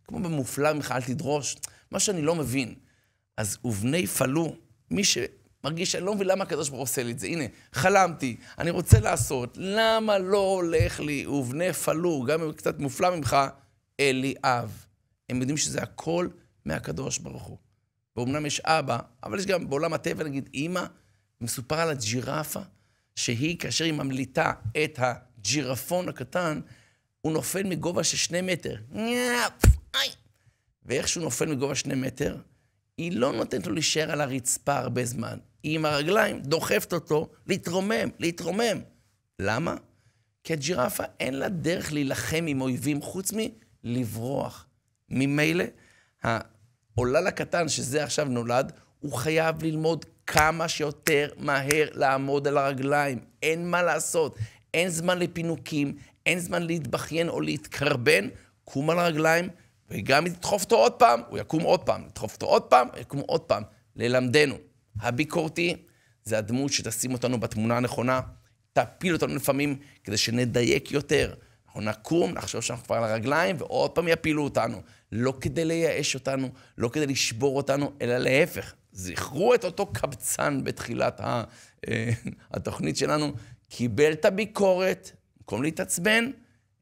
S2: כמו במופלא ממך, אל תדרוש. מה שאני לא מבין. אז ובני פלו, מי שמרגיש, אני לא מבין למה הקדוש ברוך הוא עושה לי את זה. הנה, חלמתי, אני רוצה לעשות, למה לא הולך לי? ובני פלו, גם אם קצת מופלא ממך, אליאב. הם יודעים שזה הכל מהקדוש ברוך הוא. ואומנם יש אבא, אבל יש גם בעולם הטבע, נגיד, אימא, מסופר על הג'ירפה, שהיא, כאשר היא ממליטה את הג'ירפון הקטן, הוא נופל מגובה של שני מטר. ואיך שהוא נופל מגובה שני מטר, היא לא נותנת לו להישאר על הרצפה הרבה זמן. היא עם הרגליים דוחפת אותו להתרומם, להתרומם. למה? כי הג'ירפה אין לה דרך להילחם עם אויבים חוץ מלברוח. ממילא, העולל הקטן שזה עכשיו נולד, הוא חייב ללמוד כמה שיותר מהר לעמוד על הרגליים. אין מה לעשות. אין זמן לפינוקים, אין זמן להתבכיין או להתקרבן. קום על הרגליים, וגם אם תדחוף אותו עוד פעם, הוא יקום עוד פעם, תדחוף אותו עוד פעם, יקום עוד פעם. ללמדנו. הביקורתי זה הדמות שתשים אותנו בתמונה הנכונה, תפיל אותנו לפעמים כדי שנדייק יותר. אנחנו נקום, נחשוב שאנחנו כבר על הרגליים, ועוד פעם יפילו אותנו. לא כדי לייאש אותנו, לא כדי לשבור אותנו, אלא להפך. זכרו את אותו קבצן בתחילת ה, אה, התוכנית שלנו, קיבל את הביקורת, במקום להתעצבן,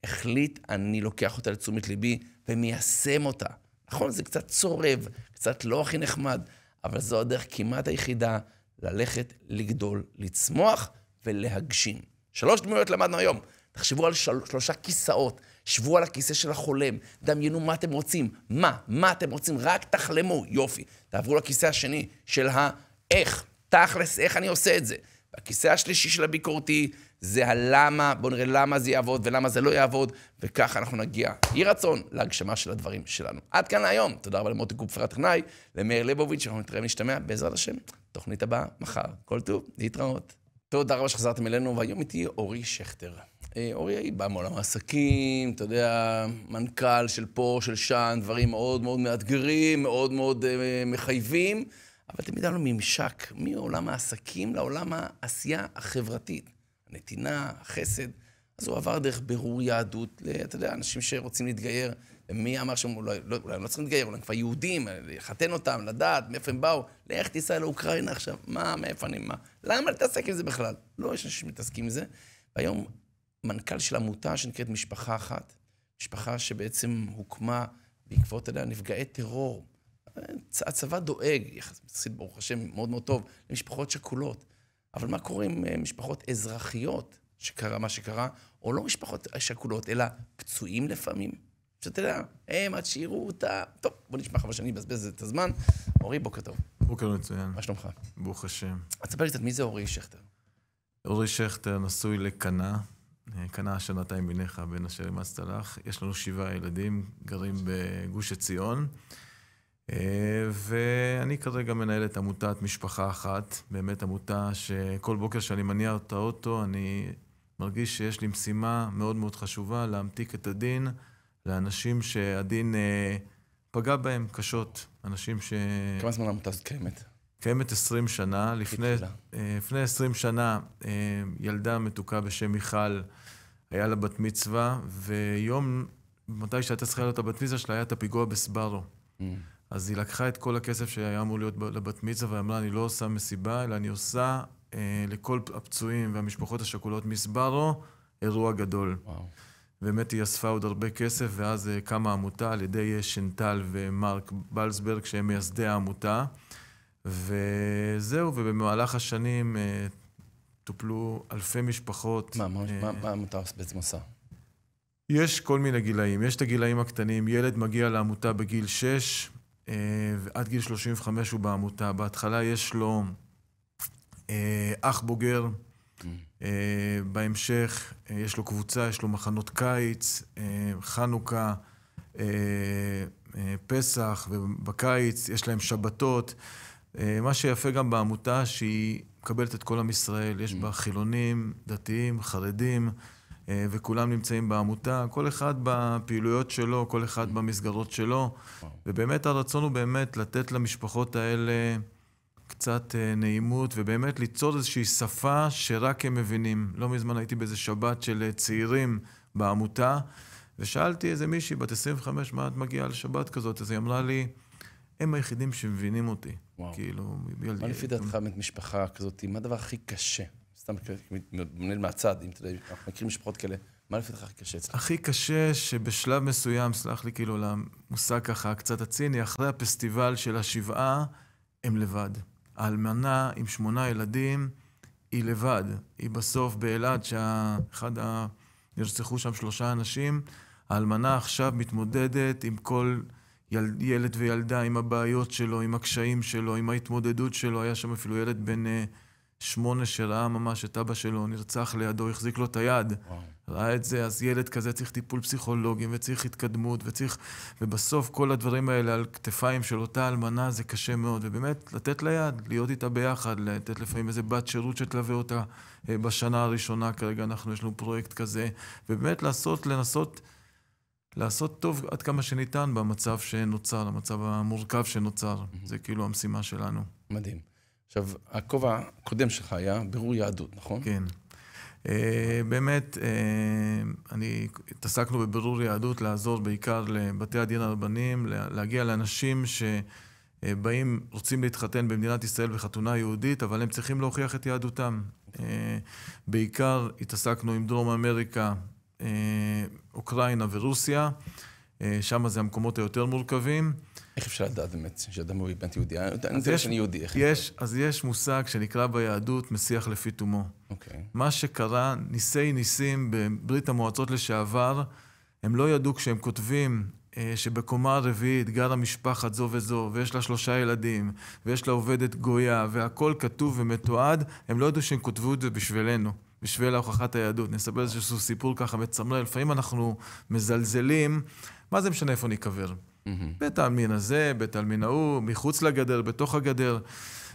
S2: החליט, אני לוקח אותה לתשומת ליבי, ומיישם אותה. נכון, זה קצת צורב, קצת לא הכי נחמד, אבל זו הדרך כמעט היחידה ללכת, לגדול, לצמוח ולהגשים. שלוש דמויות למדנו היום. תחשבו על של... שלושה כיסאות, שבו על הכיסא של החולם, דמיינו מה אתם רוצים, מה, מה אתם רוצים, רק תחלמו, יופי. תעברו לכיסא השני של האיך, תכלס, איך אני עושה את זה. והכיסא השלישי של הביקורתי, זה הלמה, בואו נראה למה זה יעבוד ולמה זה לא יעבוד, וככה אנחנו נגיע, יהי רצון, להגשמה של הדברים שלנו. עד כאן להיום. תודה רבה למוטי קופפר הטכנאי, למאיר ליבוביץ', אנחנו נתראה ונשתמע, בעזרת השם, תוכנית הבאה, מחר. כל טוב, להתראות. תודה רבה שחזרתם אלינו, והיום איתי אורי שכטר. אה, אורי היא בא מעולם העסקים, אתה יודע, מנכ"ל של פה, של שם, דברים מאוד מאוד מאתגרים, מאוד מאוד אה, מחייבים, אבל תמיד היה לנו ממשק מעולם העסקים לעולם העשייה החברתית. נתינה, חסד. אז הוא עבר דרך בירור יהדות, אתה יודע, אנשים שרוצים להתגייר, מי אמר שהם אולי, לא, אולי הם לא צריכים להתגייר, אולי הם כבר יהודים, אה, לחתן אותם, לדעת מאיפה הם באו, לך תיסע לאוקראינה עכשיו, מה, מאיפה אני, מה? למה להתעסק עם זה בכלל? לא, יש אנשים שמתעסקים עם זה. והיום מנכ"ל של עמותה שנקראת משפחה אחת, משפחה שבעצם הוקמה בעקבות, אתה יודע, נפגעי טרור. אה, הצבא דואג, יחסית, ברוך השם, מאוד מאוד טוב, למשפחות שכולות. אבל מה קורה עם אה, משפחות אזרחיות שקרה מה שקרה, או לא משפחות שכולות, אלא פצועים לפעמים? שאתה יודע, הם עד שיראו אותה. טוב, בוא נשמע חבל שאני מבזבז את הזמן. אורי, בוקר טוב. בוקר מצוין. מה שלומך? ברוך השם. אז תספר לי קצת, מי זה אורי שכטר?
S1: אורי שכטר נשוי לקנה, אה, קנה שנתיים מניך, בן אשר אימצת לך. יש לנו שבעה ילדים, גרים בגוש עציון. אה, ואני כרגע מנהל את עמותת משפחה אחת, באמת עמותה שכל בוקר שאני מניע את האוטו, אני מרגיש שיש לי משימה מאוד מאוד חשובה להמתיק את הדין לאנשים שהדין אה, פגע בהם קשות, אנשים ש... כמה זמן העמותה הזאת קיימת? קיימת 20 שנה. לפני, אה, לפני 20 שנה ילדה מתוקה בשם מיכל, היה לה בת מצווה, ויום, מתי שהייתה צריכה להיות הבת מצווה שלה, היה את הפיגוע בסברו. Mm. אז היא לקחה את כל הכסף שהיה אמור להיות לבת מצווה ואמרה, אני לא עושה מסיבה, אלא אני עושה אה, לכל הפצועים והמשפחות השכולות מסברו אירוע גדול. וואו. באמת היא אספה עוד הרבה כסף, ואז אה, קמה עמותה על ידי אה, שנטל ומרק בלסברג, שהם מייסדי העמותה. וזהו, ובמהלך השנים אה, טופלו אלפי משפחות. מה, מה, אה, מה
S2: העמותה בעצם עושה?
S1: יש כל מיני גילאים. יש את הגילאים הקטנים, ילד מגיע לעמותה בגיל 6, ועד אה, גיל 35 הוא בעמותה. בהתחלה יש לו אה, אח בוגר, mm. אה, בהמשך יש לו קבוצה, יש לו מחנות קיץ, חנוכה, פסח, ובקיץ יש להם שבתות. מה שיפה גם בעמותה, שהיא מקבלת את כל עם ישראל. יש mm. בה חילונים, דתיים, חרדים. אה, וכולם נמצאים בעמותה, כל אחד בפעילויות שלו, כל אחד במסגרות שלו, ובאמת הרצון הוא באמת לתת למשפחות האלה קצת אה, נעימות, ובאמת ליצור איזושהי שפה שרק הם מבינים. לא מזמן הייתי באיזה שבת של אה, צעירים בעמותה, ושאלתי איזה מישהי בת 25, מה את מגיעה לשבת כזאת? אז היא אמרה לי, הם היחידים
S2: שמבינים אותי. וואו. כאילו, ילד... מה לפי דעתך באמת משפחה כזאת, מה הדבר הכי קשה סתם מנהל מהצד, אם אתה יודע, אנחנו מכירים משפחות כאלה, מה לפי לך הכי קשה אצלך?
S1: הכי קשה שבשלב מסוים, סלח לי כאילו למושג ככה קצת הציני, אחרי הפסטיבל של השבעה, הם לבד. האלמנה עם שמונה ילדים, היא לבד. היא בסוף באילת, שאחד ה... נרצחו שם שלושה אנשים. האלמנה עכשיו מתמודדת עם כל יל... ילד וילדה, עם הבעיות שלו, עם הקשיים שלו, עם ההתמודדות שלו. היה שם אפילו ילד בן... Uh, שמונה שראה ממש את אבא שלו נרצח לידו, החזיק לו את היד. וואו. ראה את זה, אז ילד כזה צריך טיפול פסיכולוגי, וצריך התקדמות, וצריך... ובסוף כל הדברים האלה על כתפיים של אותה אלמנה זה קשה מאוד. ובאמת, לתת לה יד, להיות איתה ביחד, לתת לפעמים איזה בת שירות שתלווה אותה אה, בשנה הראשונה, כרגע אנחנו, יש לנו פרויקט כזה. ובאמת לעשות, לנסות... לעשות טוב עד כמה שניתן במצב שנוצר, המצב המורכב שנוצר. זה כאילו המשימה שלנו.
S2: מדהים. עכשיו, הכובע הקודם שלך
S1: היה בירור יהדות, נכון? כן. Uh, באמת, uh, אני, התעסקנו בבירור יהדות, לעזור בעיקר לבתי הדין הרבניים, להגיע לאנשים שבאים, רוצים להתחתן במדינת ישראל בחתונה יהודית, אבל הם צריכים להוכיח את יהדותם. Uh, בעיקר התעסקנו עם דרום אמריקה, uh, אוקראינה ורוסיה, uh, שם זה המקומות היותר מורכבים.
S2: איך אפשר לדעת באמת שאדם הוא באמת יהודי? אני יודע שאני יהודי,
S1: יש, אז יש מושג שנקרא ביהדות מסיח לפי תומו. אוקיי. מה שקרה, ניסי ניסים בברית המועצות לשעבר, הם לא ידעו כשהם כותבים אה, שבקומה הרביעית גרה משפחת זו וזו, ויש לה שלושה ילדים, ויש לה עובדת גויה, והכל כתוב ומתועד, הם לא ידעו שהם כותבו את זה בשבילנו. בשביל ההוכחת היהדות. נספר איזשהו סיפור ככה מצמרר. לפעמים אנחנו מזלזלים, מה זה משנה איפה ניקבר? Mm-hmm. בית העלמין הזה, בית העלמין ההוא, מחוץ לגדר, בתוך הגדר.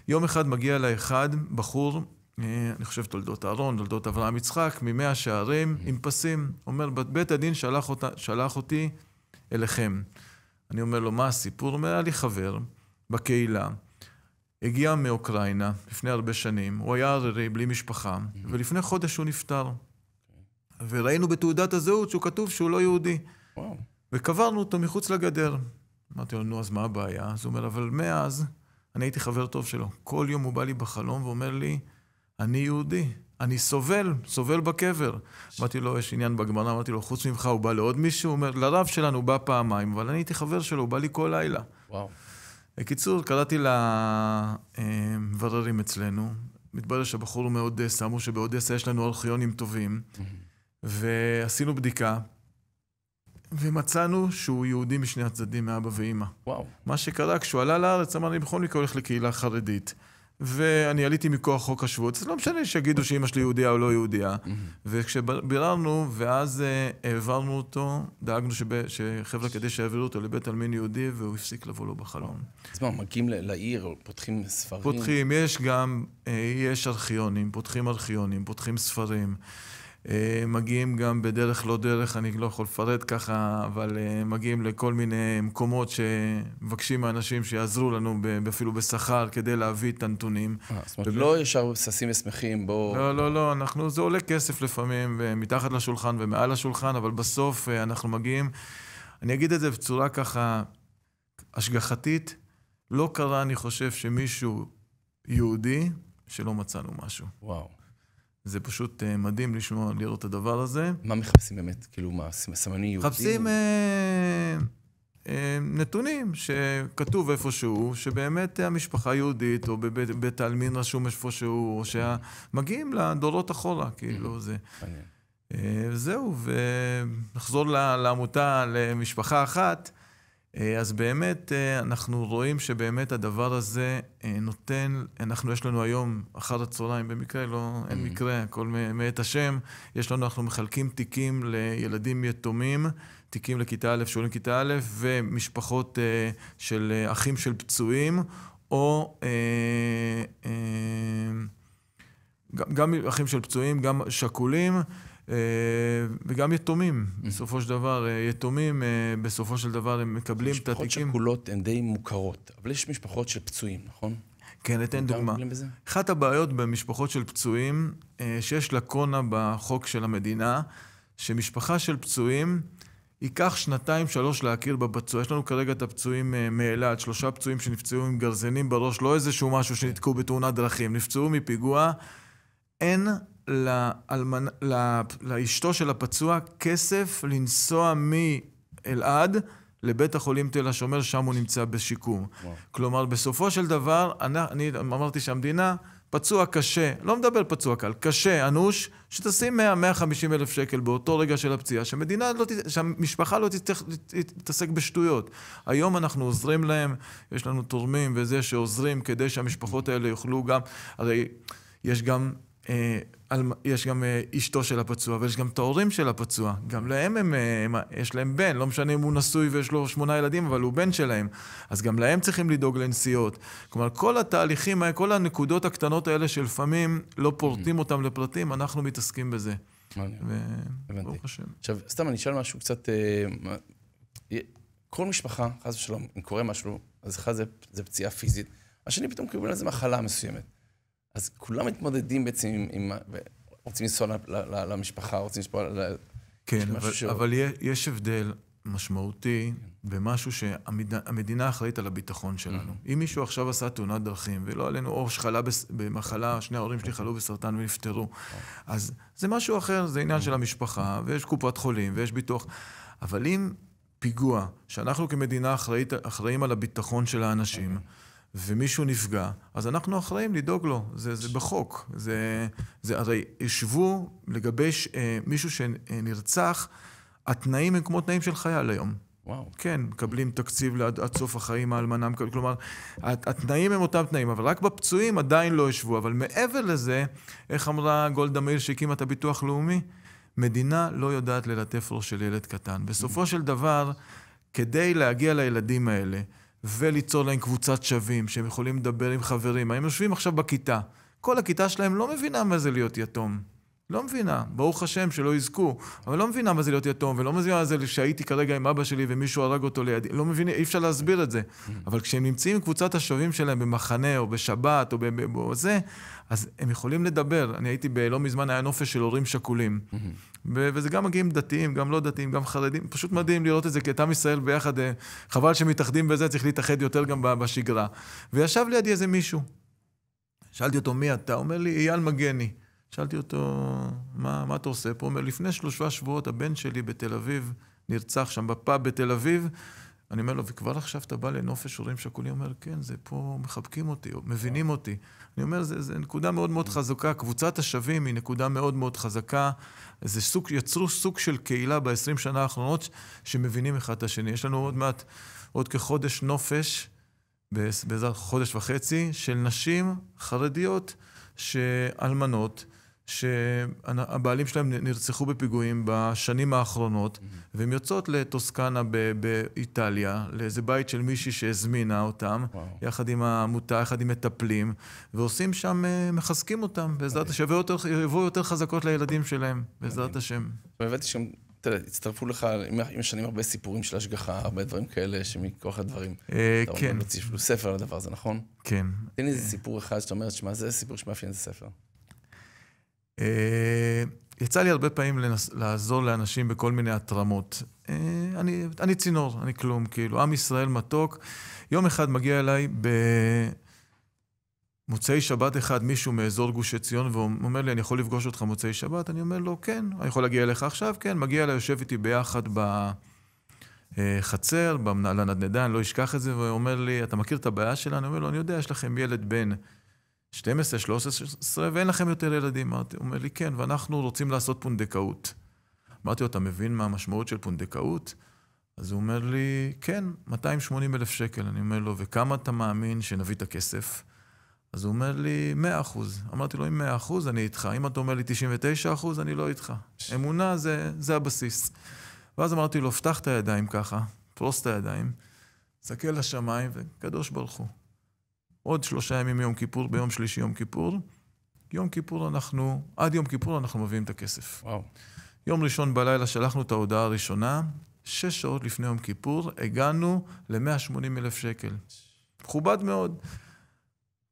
S1: יום אחד מגיע אליי אחד, בחור, אה, אני חושב תולדות אהרון, תולדות אברהם יצחק, ממאה שערים, mm-hmm. עם פסים. אומר, בית הדין שלח, אותה, שלח אותי אליכם. אני אומר לו, מה הסיפור? הוא אומר, היה לי חבר בקהילה, הגיע מאוקראינה לפני הרבה שנים, הוא היה ערירי, בלי משפחה, mm-hmm. ולפני חודש הוא נפטר. Okay. אוקיי. וראינו בתעודת הזהות שהוא כתוב שהוא לא יהודי. וואו. Wow. וקברנו אותו מחוץ לגדר. אמרתי לו, נו, אז מה הבעיה? אז הוא אומר, אבל מאז אני הייתי חבר טוב שלו. כל יום הוא בא לי בחלום ואומר לי, אני יהודי, אני סובל, סובל בקבר. אמרתי לו, יש עניין בגמרא, אמרתי לו, חוץ ממך הוא בא לעוד מישהו? הוא אומר, לרב שלנו הוא בא פעמיים, אבל אני הייתי חבר שלו, הוא בא לי כל לילה. וואו. בקיצור, קראתי למבררים אצלנו, מתברר שהבחור הוא מאודסה, אמרו שבאודסה יש לנו ארכיונים טובים, ועשינו בדיקה. ומצאנו שהוא יהודי משני הצדדים, מאבא ואימא. וואו. מה שקרה, כשהוא עלה לארץ, אמר, אני בכל מקרה הולך לקהילה חרדית. ואני עליתי מכוח חוק השבות, אז לא משנה שיגידו שאימא שלי יהודייה או לא יהודייה. Mm-hmm. וכשביררנו, ואז אה, העברנו אותו, דאגנו שחברה כדי שיעבירו אותו לבית עלמין יהודי, והוא הפסיק לבוא לו בחלום.
S2: אז מה, מגיעים לעיר, פותחים ספרים? פותחים,
S1: יש גם, אה, יש ארכיונים, פותחים ארכיונים, פותחים ספרים. אה, מגיעים גם בדרך לא דרך, אני לא יכול לפרט ככה, אבל אה, מגיעים לכל מיני מקומות שמבקשים מאנשים שיעזרו לנו אפילו בשכר כדי להביא את הנתונים. אה, זאת אומרת, לא
S2: ישר ששים ושמחים, בואו... לא,
S1: לא, לא, אנחנו, זה עולה כסף לפעמים, מתחת לשולחן ומעל השולחן, אבל בסוף אנחנו מגיעים, אני אגיד את זה בצורה ככה השגחתית, לא קרה, אני חושב, שמישהו יהודי שלא מצאנו משהו. וואו. זה פשוט אה, מדהים לשמוע, לראות את הדבר הזה. מה מחפשים באמת? כאילו, מה, סמני יהודים? מחפשים אה, אה, נתונים שכתוב איפשהו, שבאמת המשפחה היהודית, או בבית, העלמין רשום איפשהו, או שמגיעים לדורות אחורה, כאילו, mm-hmm. זה. מעניין. זהו, ונחזור לעמותה, למשפחה אחת. אה, אז באמת אה, אנחנו רואים שבאמת הדבר הזה אה, נותן, אנחנו יש לנו היום אחר הצהריים במקרה, לא, אין mm. מקרה, הכל מאת השם, יש לנו, אנחנו מחלקים תיקים לילדים יתומים, תיקים לכיתה א', שעולים לכיתה א', ומשפחות של אחים של פצועים, או... גם, גם אחים של פצועים, גם שכולים, אה, וגם יתומים, mm. בסופו של דבר, אה, יתומים אה, בסופו של דבר הם מקבלים את התיקים. משפחות שכולות הן די מוכרות, אבל יש משפחות של פצועים, נכון? כן, אתן דוגמה. אחת הבעיות במשפחות של פצועים, שיש לקונה בחוק של המדינה, שמשפחה של פצועים, ייקח שנתיים, שלוש להכיר בפצוע. יש לנו כרגע את הפצועים מאילת, שלושה פצועים שנפצעו עם גרזינים בראש, לא איזשהו משהו שנתקעו בתאונת דרכים, נפצעו מפיגוע. אין לאלמנ... לאשתו של הפצוע כסף לנסוע מאלעד לבית החולים תל השומר, שם הוא נמצא בשיקום. וואו. כלומר, בסופו של דבר, אני, אני אמרתי שהמדינה, פצוע קשה, לא מדבר פצוע קל, קשה, אנוש, שתשים 100-150 אלף שקל באותו רגע של הפציעה, שהמדינה לא, שהמשפחה לא תתעסק בשטויות. היום אנחנו עוזרים להם, יש לנו תורמים וזה שעוזרים כדי שהמשפחות האלה יוכלו גם, הרי יש גם אה, על, יש גם אה, אשתו של הפצוע, ויש גם את ההורים של הפצוע. גם להם הם, אה, הם, יש להם בן, לא משנה אם הוא נשוי ויש לו שמונה ילדים, אבל הוא בן שלהם. אז גם להם צריכים לדאוג לנסיעות. כלומר, כל התהליכים, כל הנקודות הקטנות האלה שלפעמים לא פורטים אותם לפרטים, אנחנו מתעסקים בזה.
S2: ו... השם. עכשיו, סתם אני אשאל משהו קצת... אה, כל משפחה, חס ושלום, אם קורה משהו, אז אחד זה, זה פציעה פיזית, השני פתאום קיבל איזה מחלה מסוימת. אז כולם מתמודדים בעצם עם... עם רוצים לנסוע למשפחה, רוצים לנסוע ל... כן, אבל, ש... אבל
S1: יש הבדל משמעותי במשהו שהמדינה אחראית על הביטחון שלנו. Mm-hmm. אם מישהו עכשיו עשה תאונת דרכים, ולא עלינו, אור שחלה במחלה, שני ההורים שלי חלו בסרטן ונפטרו, אה. אז זה משהו אחר, זה עניין של המשפחה, ויש קופת חולים, ויש ביטוח. אבל אם פיגוע, שאנחנו כמדינה אחראית, אחראים על הביטחון של האנשים, אוקיי. ומישהו נפגע, אז אנחנו אחראים לדאוג לו, זה, זה בחוק. זה, זה הרי ישבו לגבי ש, אה, מישהו שנרצח, התנאים הם כמו תנאים של חייל היום. וואו. כן, מקבלים תקציב עד, עד סוף החיים, האלמנה, כלומר, התנאים הם אותם תנאים, אבל רק בפצועים עדיין לא ישבו. אבל מעבר לזה, איך אמרה גולדה מאיר שהקימה את הביטוח הלאומי? מדינה לא יודעת ללטף ראש של ילד קטן. בסופו של דבר, כדי להגיע לילדים האלה, וליצור להם קבוצת שווים, שהם יכולים לדבר עם חברים. הם יושבים עכשיו בכיתה. כל הכיתה שלהם לא מבינה מה זה להיות יתום. לא מבינה, ברוך השם שלא יזכו, אבל לא מבינה מה זה להיות יתום, ולא מבינה מה זה שהייתי כרגע עם אבא שלי ומישהו הרג אותו לידי, לא מבינה, אי אפשר להסביר את זה. Mm. אבל כשהם נמצאים עם קבוצת השווים שלהם במחנה, או בשבת, או בזה, אז הם יכולים לדבר. אני הייתי, ב, לא מזמן היה נופש של הורים שכולים. Mm-hmm. וזה גם מגיעים דתיים, גם לא דתיים, גם חרדים, פשוט מדהים לראות את זה, כי את עם ישראל ביחד, אה, חבל שמתאחדים בזה, צריך להתאחד יותר גם בשגרה. וישב לידי איזה מישהו. שאלתי אותו, מי אתה? אומר לי, אייל מגני. שאלתי אותו, מה, מה אתה עושה פה? הוא אומר, לפני שלושה שבועות הבן שלי בתל אביב נרצח שם בפאב בתל אביב. אני אומר לו, וכבר עכשיו אתה בא לנופש הורים שכולים? הוא אומר, כן, זה פה מחבקים אותי, מבינים אותי. אני אומר, זו נקודה מאוד מאוד חזקה. קבוצת השווים היא נקודה מאוד מאוד חזקה. זה סוג, יצרו סוג של קהילה ב-20 שנה האחרונות שמבינים אחד את השני. יש לנו עוד מעט, עוד כחודש נופש, בעזרת חודש וחצי, של נשים חרדיות, שאלמנות, שהבעלים שלהם נרצחו בפיגועים בשנים האחרונות, mm-hmm. והן יוצאות לטוסקנה באיטליה, לאיזה בית של מישהי שהזמינה אותם, וואו. יחד עם העמותה, יחד עם מטפלים, ועושים שם, אה, מחזקים אותם, בעזרת השם, ויבואו יותר חזקות לילדים שלהם, בעזרת השם.
S2: והבאתי שם, תראה, הצטרפו לך עם השנים הרבה סיפורים של השגחה, הרבה דברים כאלה שמכוח הדברים. כן. אתה אומר, כן. ספר על הדבר הזה, נכון? כן. תן לי איזה אה. סיפור אחד שאתה אומר, שמע, זה סיפור שמאפיין את הספר.
S1: אה, יצא לי הרבה פעמים לנס... לעזור לאנשים בכל מיני התרמות. אה, אני, אני צינור, אני כלום, כאילו, עם ישראל מתוק. יום אחד מגיע אליי במוצאי שבת אחד מישהו מאזור גוש עציון ואומר לי, אני יכול לפגוש אותך מוצאי שבת? אני אומר לו, כן. אני יכול להגיע אליך עכשיו? כן. מגיע אליי, יושב איתי ביחד בחצר, אה, לנדנדה, אני לא אשכח את זה, ואומר לי, אתה מכיר את הבעיה שלה? אני אומר לו, אני יודע, יש לכם ילד בן 12, 13, ואין לכם יותר ילדים. אמרתי, הוא אומר לי, כן, ואנחנו רוצים לעשות פונדקאות. אמרתי לו, אתה מבין מה המשמעות של פונדקאות? אז הוא אומר לי, כן, 280 אלף שקל. אני אומר לו, וכמה אתה מאמין שנביא את הכסף? אז הוא אומר לי, 100 אחוז. אמרתי לו, אם 100 אחוז, אני איתך. אם אתה אומר לי 99 אחוז, אני לא איתך. אמונה זה, זה הבסיס. ואז אמרתי לו, פתח את הידיים ככה, פרוס את הידיים, תסתכל לשמיים, וקדוש ברוך הוא. עוד שלושה ימים מיום כיפור, ביום שלישי יום כיפור. יום כיפור אנחנו, עד יום כיפור אנחנו מביאים את הכסף. וואו. יום ראשון בלילה שלחנו את ההודעה הראשונה, שש שעות לפני יום כיפור הגענו ל-180 אלף שקל. מכובד מאוד.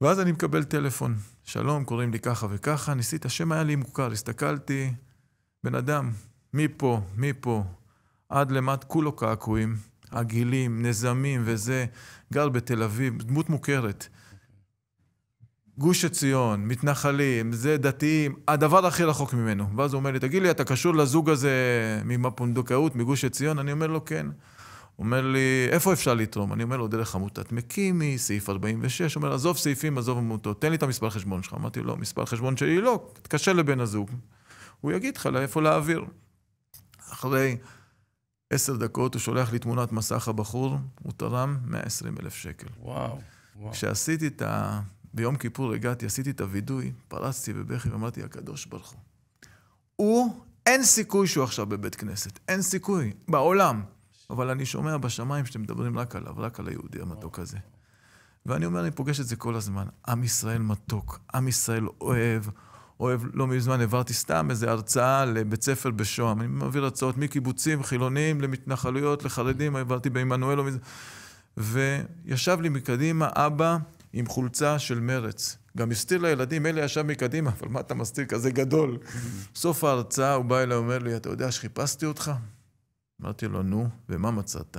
S1: ואז אני מקבל טלפון, שלום, קוראים לי ככה וככה, ניסית, השם היה לי מוכר, הסתכלתי, בן אדם, מפה, מפה, עד למט כולו קעקועים, עגילים, נזמים וזה, גר בתל אביב, דמות מוכרת. גוש עציון, מתנחלים, זה דתיים, הדבר הכי רחוק ממנו. ואז הוא אומר לי, תגיד לי, אתה קשור לזוג הזה מהפונדקאות, מגוש עציון? אני אומר לו, כן. הוא אומר לי, איפה אפשר לתרום? אני אומר לו, דרך עמותת מקימי, סעיף 46. הוא אומר, עזוב סעיפים, עזוב עמותות, תן לי את המספר חשבון שלך. אמרתי לו, לא, מספר חשבון שלי לא, תתקשר לבן הזוג. הוא יגיד לך לאיפה להעביר. אחרי עשר דקות הוא שולח לי תמונת מסך הבחור, הוא תרם 120 אלף שקל. וואו. וואו. כשעשיתי את ה... ביום כיפור הגעתי, עשיתי את הווידוי, פרסתי בבכי ואמרתי, הקדוש ברוך הוא. הוא, אין סיכוי שהוא עכשיו בבית כנסת. אין סיכוי, בעולם. אבל אני שומע בשמיים שאתם מדברים רק עליו, רק על היהודי המתוק הזה. ואני אומר, אני פוגש את זה כל הזמן. עם ישראל מתוק, עם ישראל אוהב, אוהב, לא מזמן העברתי סתם איזו הרצאה לבית ספר בשוהם. אני מעביר הרצאות מקיבוצים, חילונים, למתנחלויות, לחרדים, העברתי בעמנואל. לא וישב לי מקדימה אבא עם חולצה של מרץ. גם הסתיר לילדים, אלה ישב מקדימה, אבל מה אתה מסתיר כזה גדול? סוף ההרצאה הוא בא אליי ואומר לי, אתה יודע שחיפשתי אותך? אמרתי לו, נו, ומה מצאת?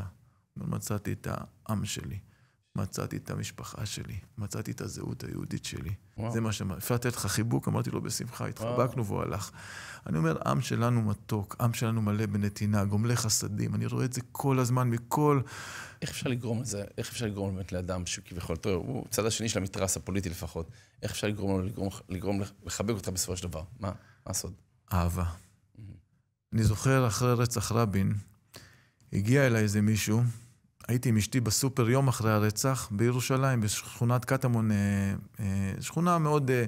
S1: מצאתי את העם שלי. מצאתי את המשפחה שלי, מצאתי את הזהות היהודית שלי. וואו. זה מה ש... אפשר לתת לך חיבוק? אמרתי לו, בשמחה, התחבקנו והוא הלך. אני אומר, עם שלנו מתוק, עם שלנו מלא בנתינה, גומלי
S2: חסדים, אני רואה את זה כל הזמן מכל... איך אפשר לגרום לזה, איך אפשר לגרום באמת לאדם שכביכול, תראה, הוא הצד השני של המתרס הפוליטי לפחות, איך אפשר לגרום לו, לגרום, לגרום לחבק אותך בסופו של דבר? מה, מה הסוד? אהבה.
S1: אני זוכר אחרי רצח רבין, הגיע אליי איזה מישהו, הייתי עם אשתי בסופר יום אחרי הרצח בירושלים, בשכונת קטמון, אה, אה, שכונה מאוד אה,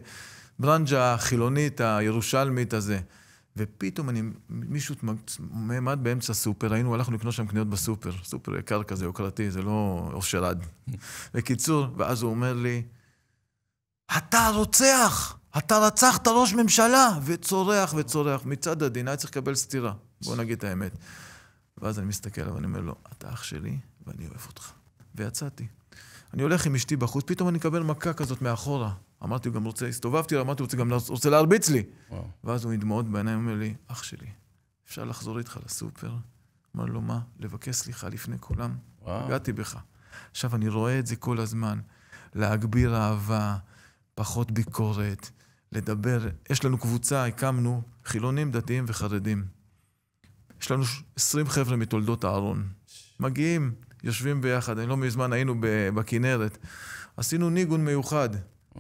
S1: ברנג'ה החילונית, הירושלמית הזה. ופתאום אני, מישהו מעמד באמצע סופר, היינו, הלכנו לקנות שם קניות בסופר, סופר יקר כזה, יוקרתי, זה לא אושר עד. בקיצור, ואז הוא אומר לי, אתה רוצח! אתה רצחת ראש ממשלה! וצורח וצורח. מצד הדין היה צריך לקבל סטירה, בוא נגיד את האמת. ואז אני מסתכל עליו אני אומר לו, אתה אח שלי? ואני אוהב אותך. ויצאתי. אני הולך עם אשתי בחוץ, פתאום אני אקבל מכה כזאת מאחורה. אמרתי, הוא גם רוצה, הסתובבתי, אמרתי, הוא גם רוצה להרביץ לי. וואו. ואז הוא עם דמעות בעיניים אומר לי, אח שלי, אפשר לחזור איתך לסופר? אמר לו, מה? לבקש סליחה לפני כולם? וואו. הגעתי בך. עכשיו, אני רואה את זה כל הזמן. להגביר אהבה, פחות ביקורת, לדבר. יש לנו קבוצה, הקמנו, חילונים, דתיים וחרדים. יש לנו 20 חבר'ה מתולדות אהרון. מגיעים, יושבים ביחד. אני לא מזמן היינו בכנרת. עשינו ניגון מיוחד.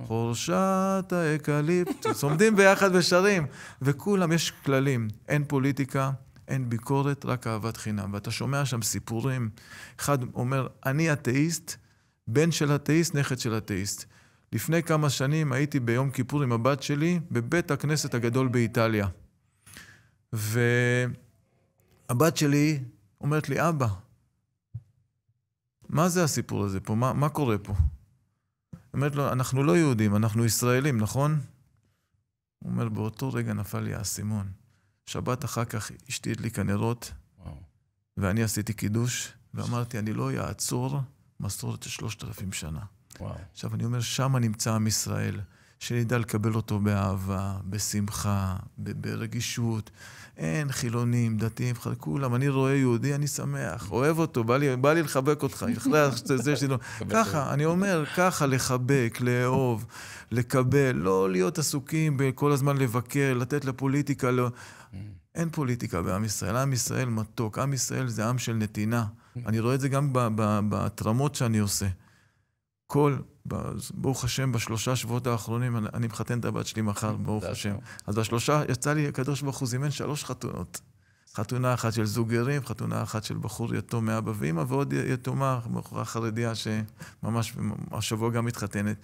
S1: חורשת האקליפטוס. עומדים ביחד ושרים. וכולם, יש כללים. אין פוליטיקה, אין ביקורת, רק אהבת חינם. ואתה שומע שם סיפורים. אחד אומר, אני אתאיסט, בן של אתאיסט, נכד של אתאיסט. לפני כמה שנים הייתי ביום כיפור עם הבת שלי בבית הכנסת הגדול באיטליה. והבת שלי אומרת לי, אבא, מה זה הסיפור הזה פה? מה, מה קורה פה? אומרת לו, אנחנו לא יהודים, אנחנו ישראלים, נכון? הוא אומר, באותו רגע נפל לי האסימון. שבת אחר כך אשתי הדליקה נרות, ואני עשיתי קידוש, ואמרתי, אני לא אעצור מסורת של שלושת אלפים שנה. וואו. עכשיו, אני אומר, שם נמצא עם ישראל. שנדע לקבל אותו באהבה, בשמחה, ברגישות. אין חילונים, דתיים, כולם. אני רואה יהודי, אני שמח, אוהב אותו, בא לי, בא לי לחבק אותך, ככה, אני אומר, ככה, לחבק, לאהוב, לקבל, לא להיות עסוקים בכל הזמן לבקר, לתת לפוליטיקה. לא... Mm. אין פוליטיקה בעם ישראל. עם ישראל מתוק, עם ישראל זה עם של נתינה. Mm. אני רואה את זה גם בהתרמות שאני עושה. כל ברוך השם, בשלושה שבועות האחרונים, אני, אני מחתן את הבת שלי מחר, ברוך השם. אז בשלושה, יצא לי, הקדוש ברוך הוא זימן שלוש חתונות. חתונה אחת של זוג גרים, חתונה אחת של בחור יתום מאבא ואימא, ועוד יתומה, בחורה חרדיה שממש השבוע גם מתחתנת.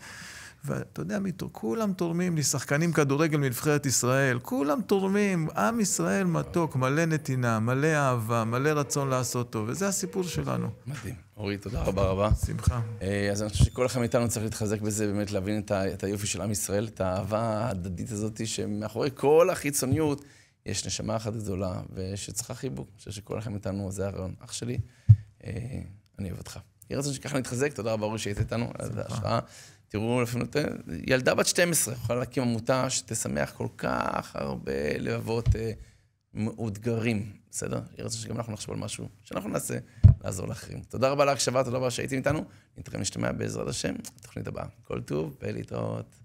S1: ואתה יודע מי כולם תורמים לי, שחקנים כדורגל מנבחרת ישראל, כולם תורמים. עם ישראל מתוק, מלא נתינה, מלא אהבה, מלא
S2: רצון לעשות טוב, וזה הסיפור שלנו. מדהים. אורי, תודה רבה רבה. שמחה. אה, אז אני חושב שכל אחד מאיתנו צריך להתחזק בזה, באמת להבין את ה- את היופי של עם ישראל, את האהבה ההדדית הזאת, שמאחורי כל החיצוניות יש נשמה אחת גדולה, ושצריכה חיבוק. אני חושב שכל אחד מאיתנו, זה הרעיון. אח שלי, אה, אני אוהב אותך. יהיה רצון שככה נתחזק, תודה רבה אורי שהיית איתנו, על ההשראה. תראו, ילדה בת 12 יכולה להקים עמותה שתשמח כל כך הרבה לבבות אה, מאותגרים, בסדר? היא רוצה שגם אנחנו נחשוב על משהו שאנחנו נעשה לעזור לאחרים. תודה רבה על ההקשבה, תודה רבה שהייתם איתנו. נתראה להשתמע בעזרת השם, בתוכנית הבאה. כל טוב ולהתראות.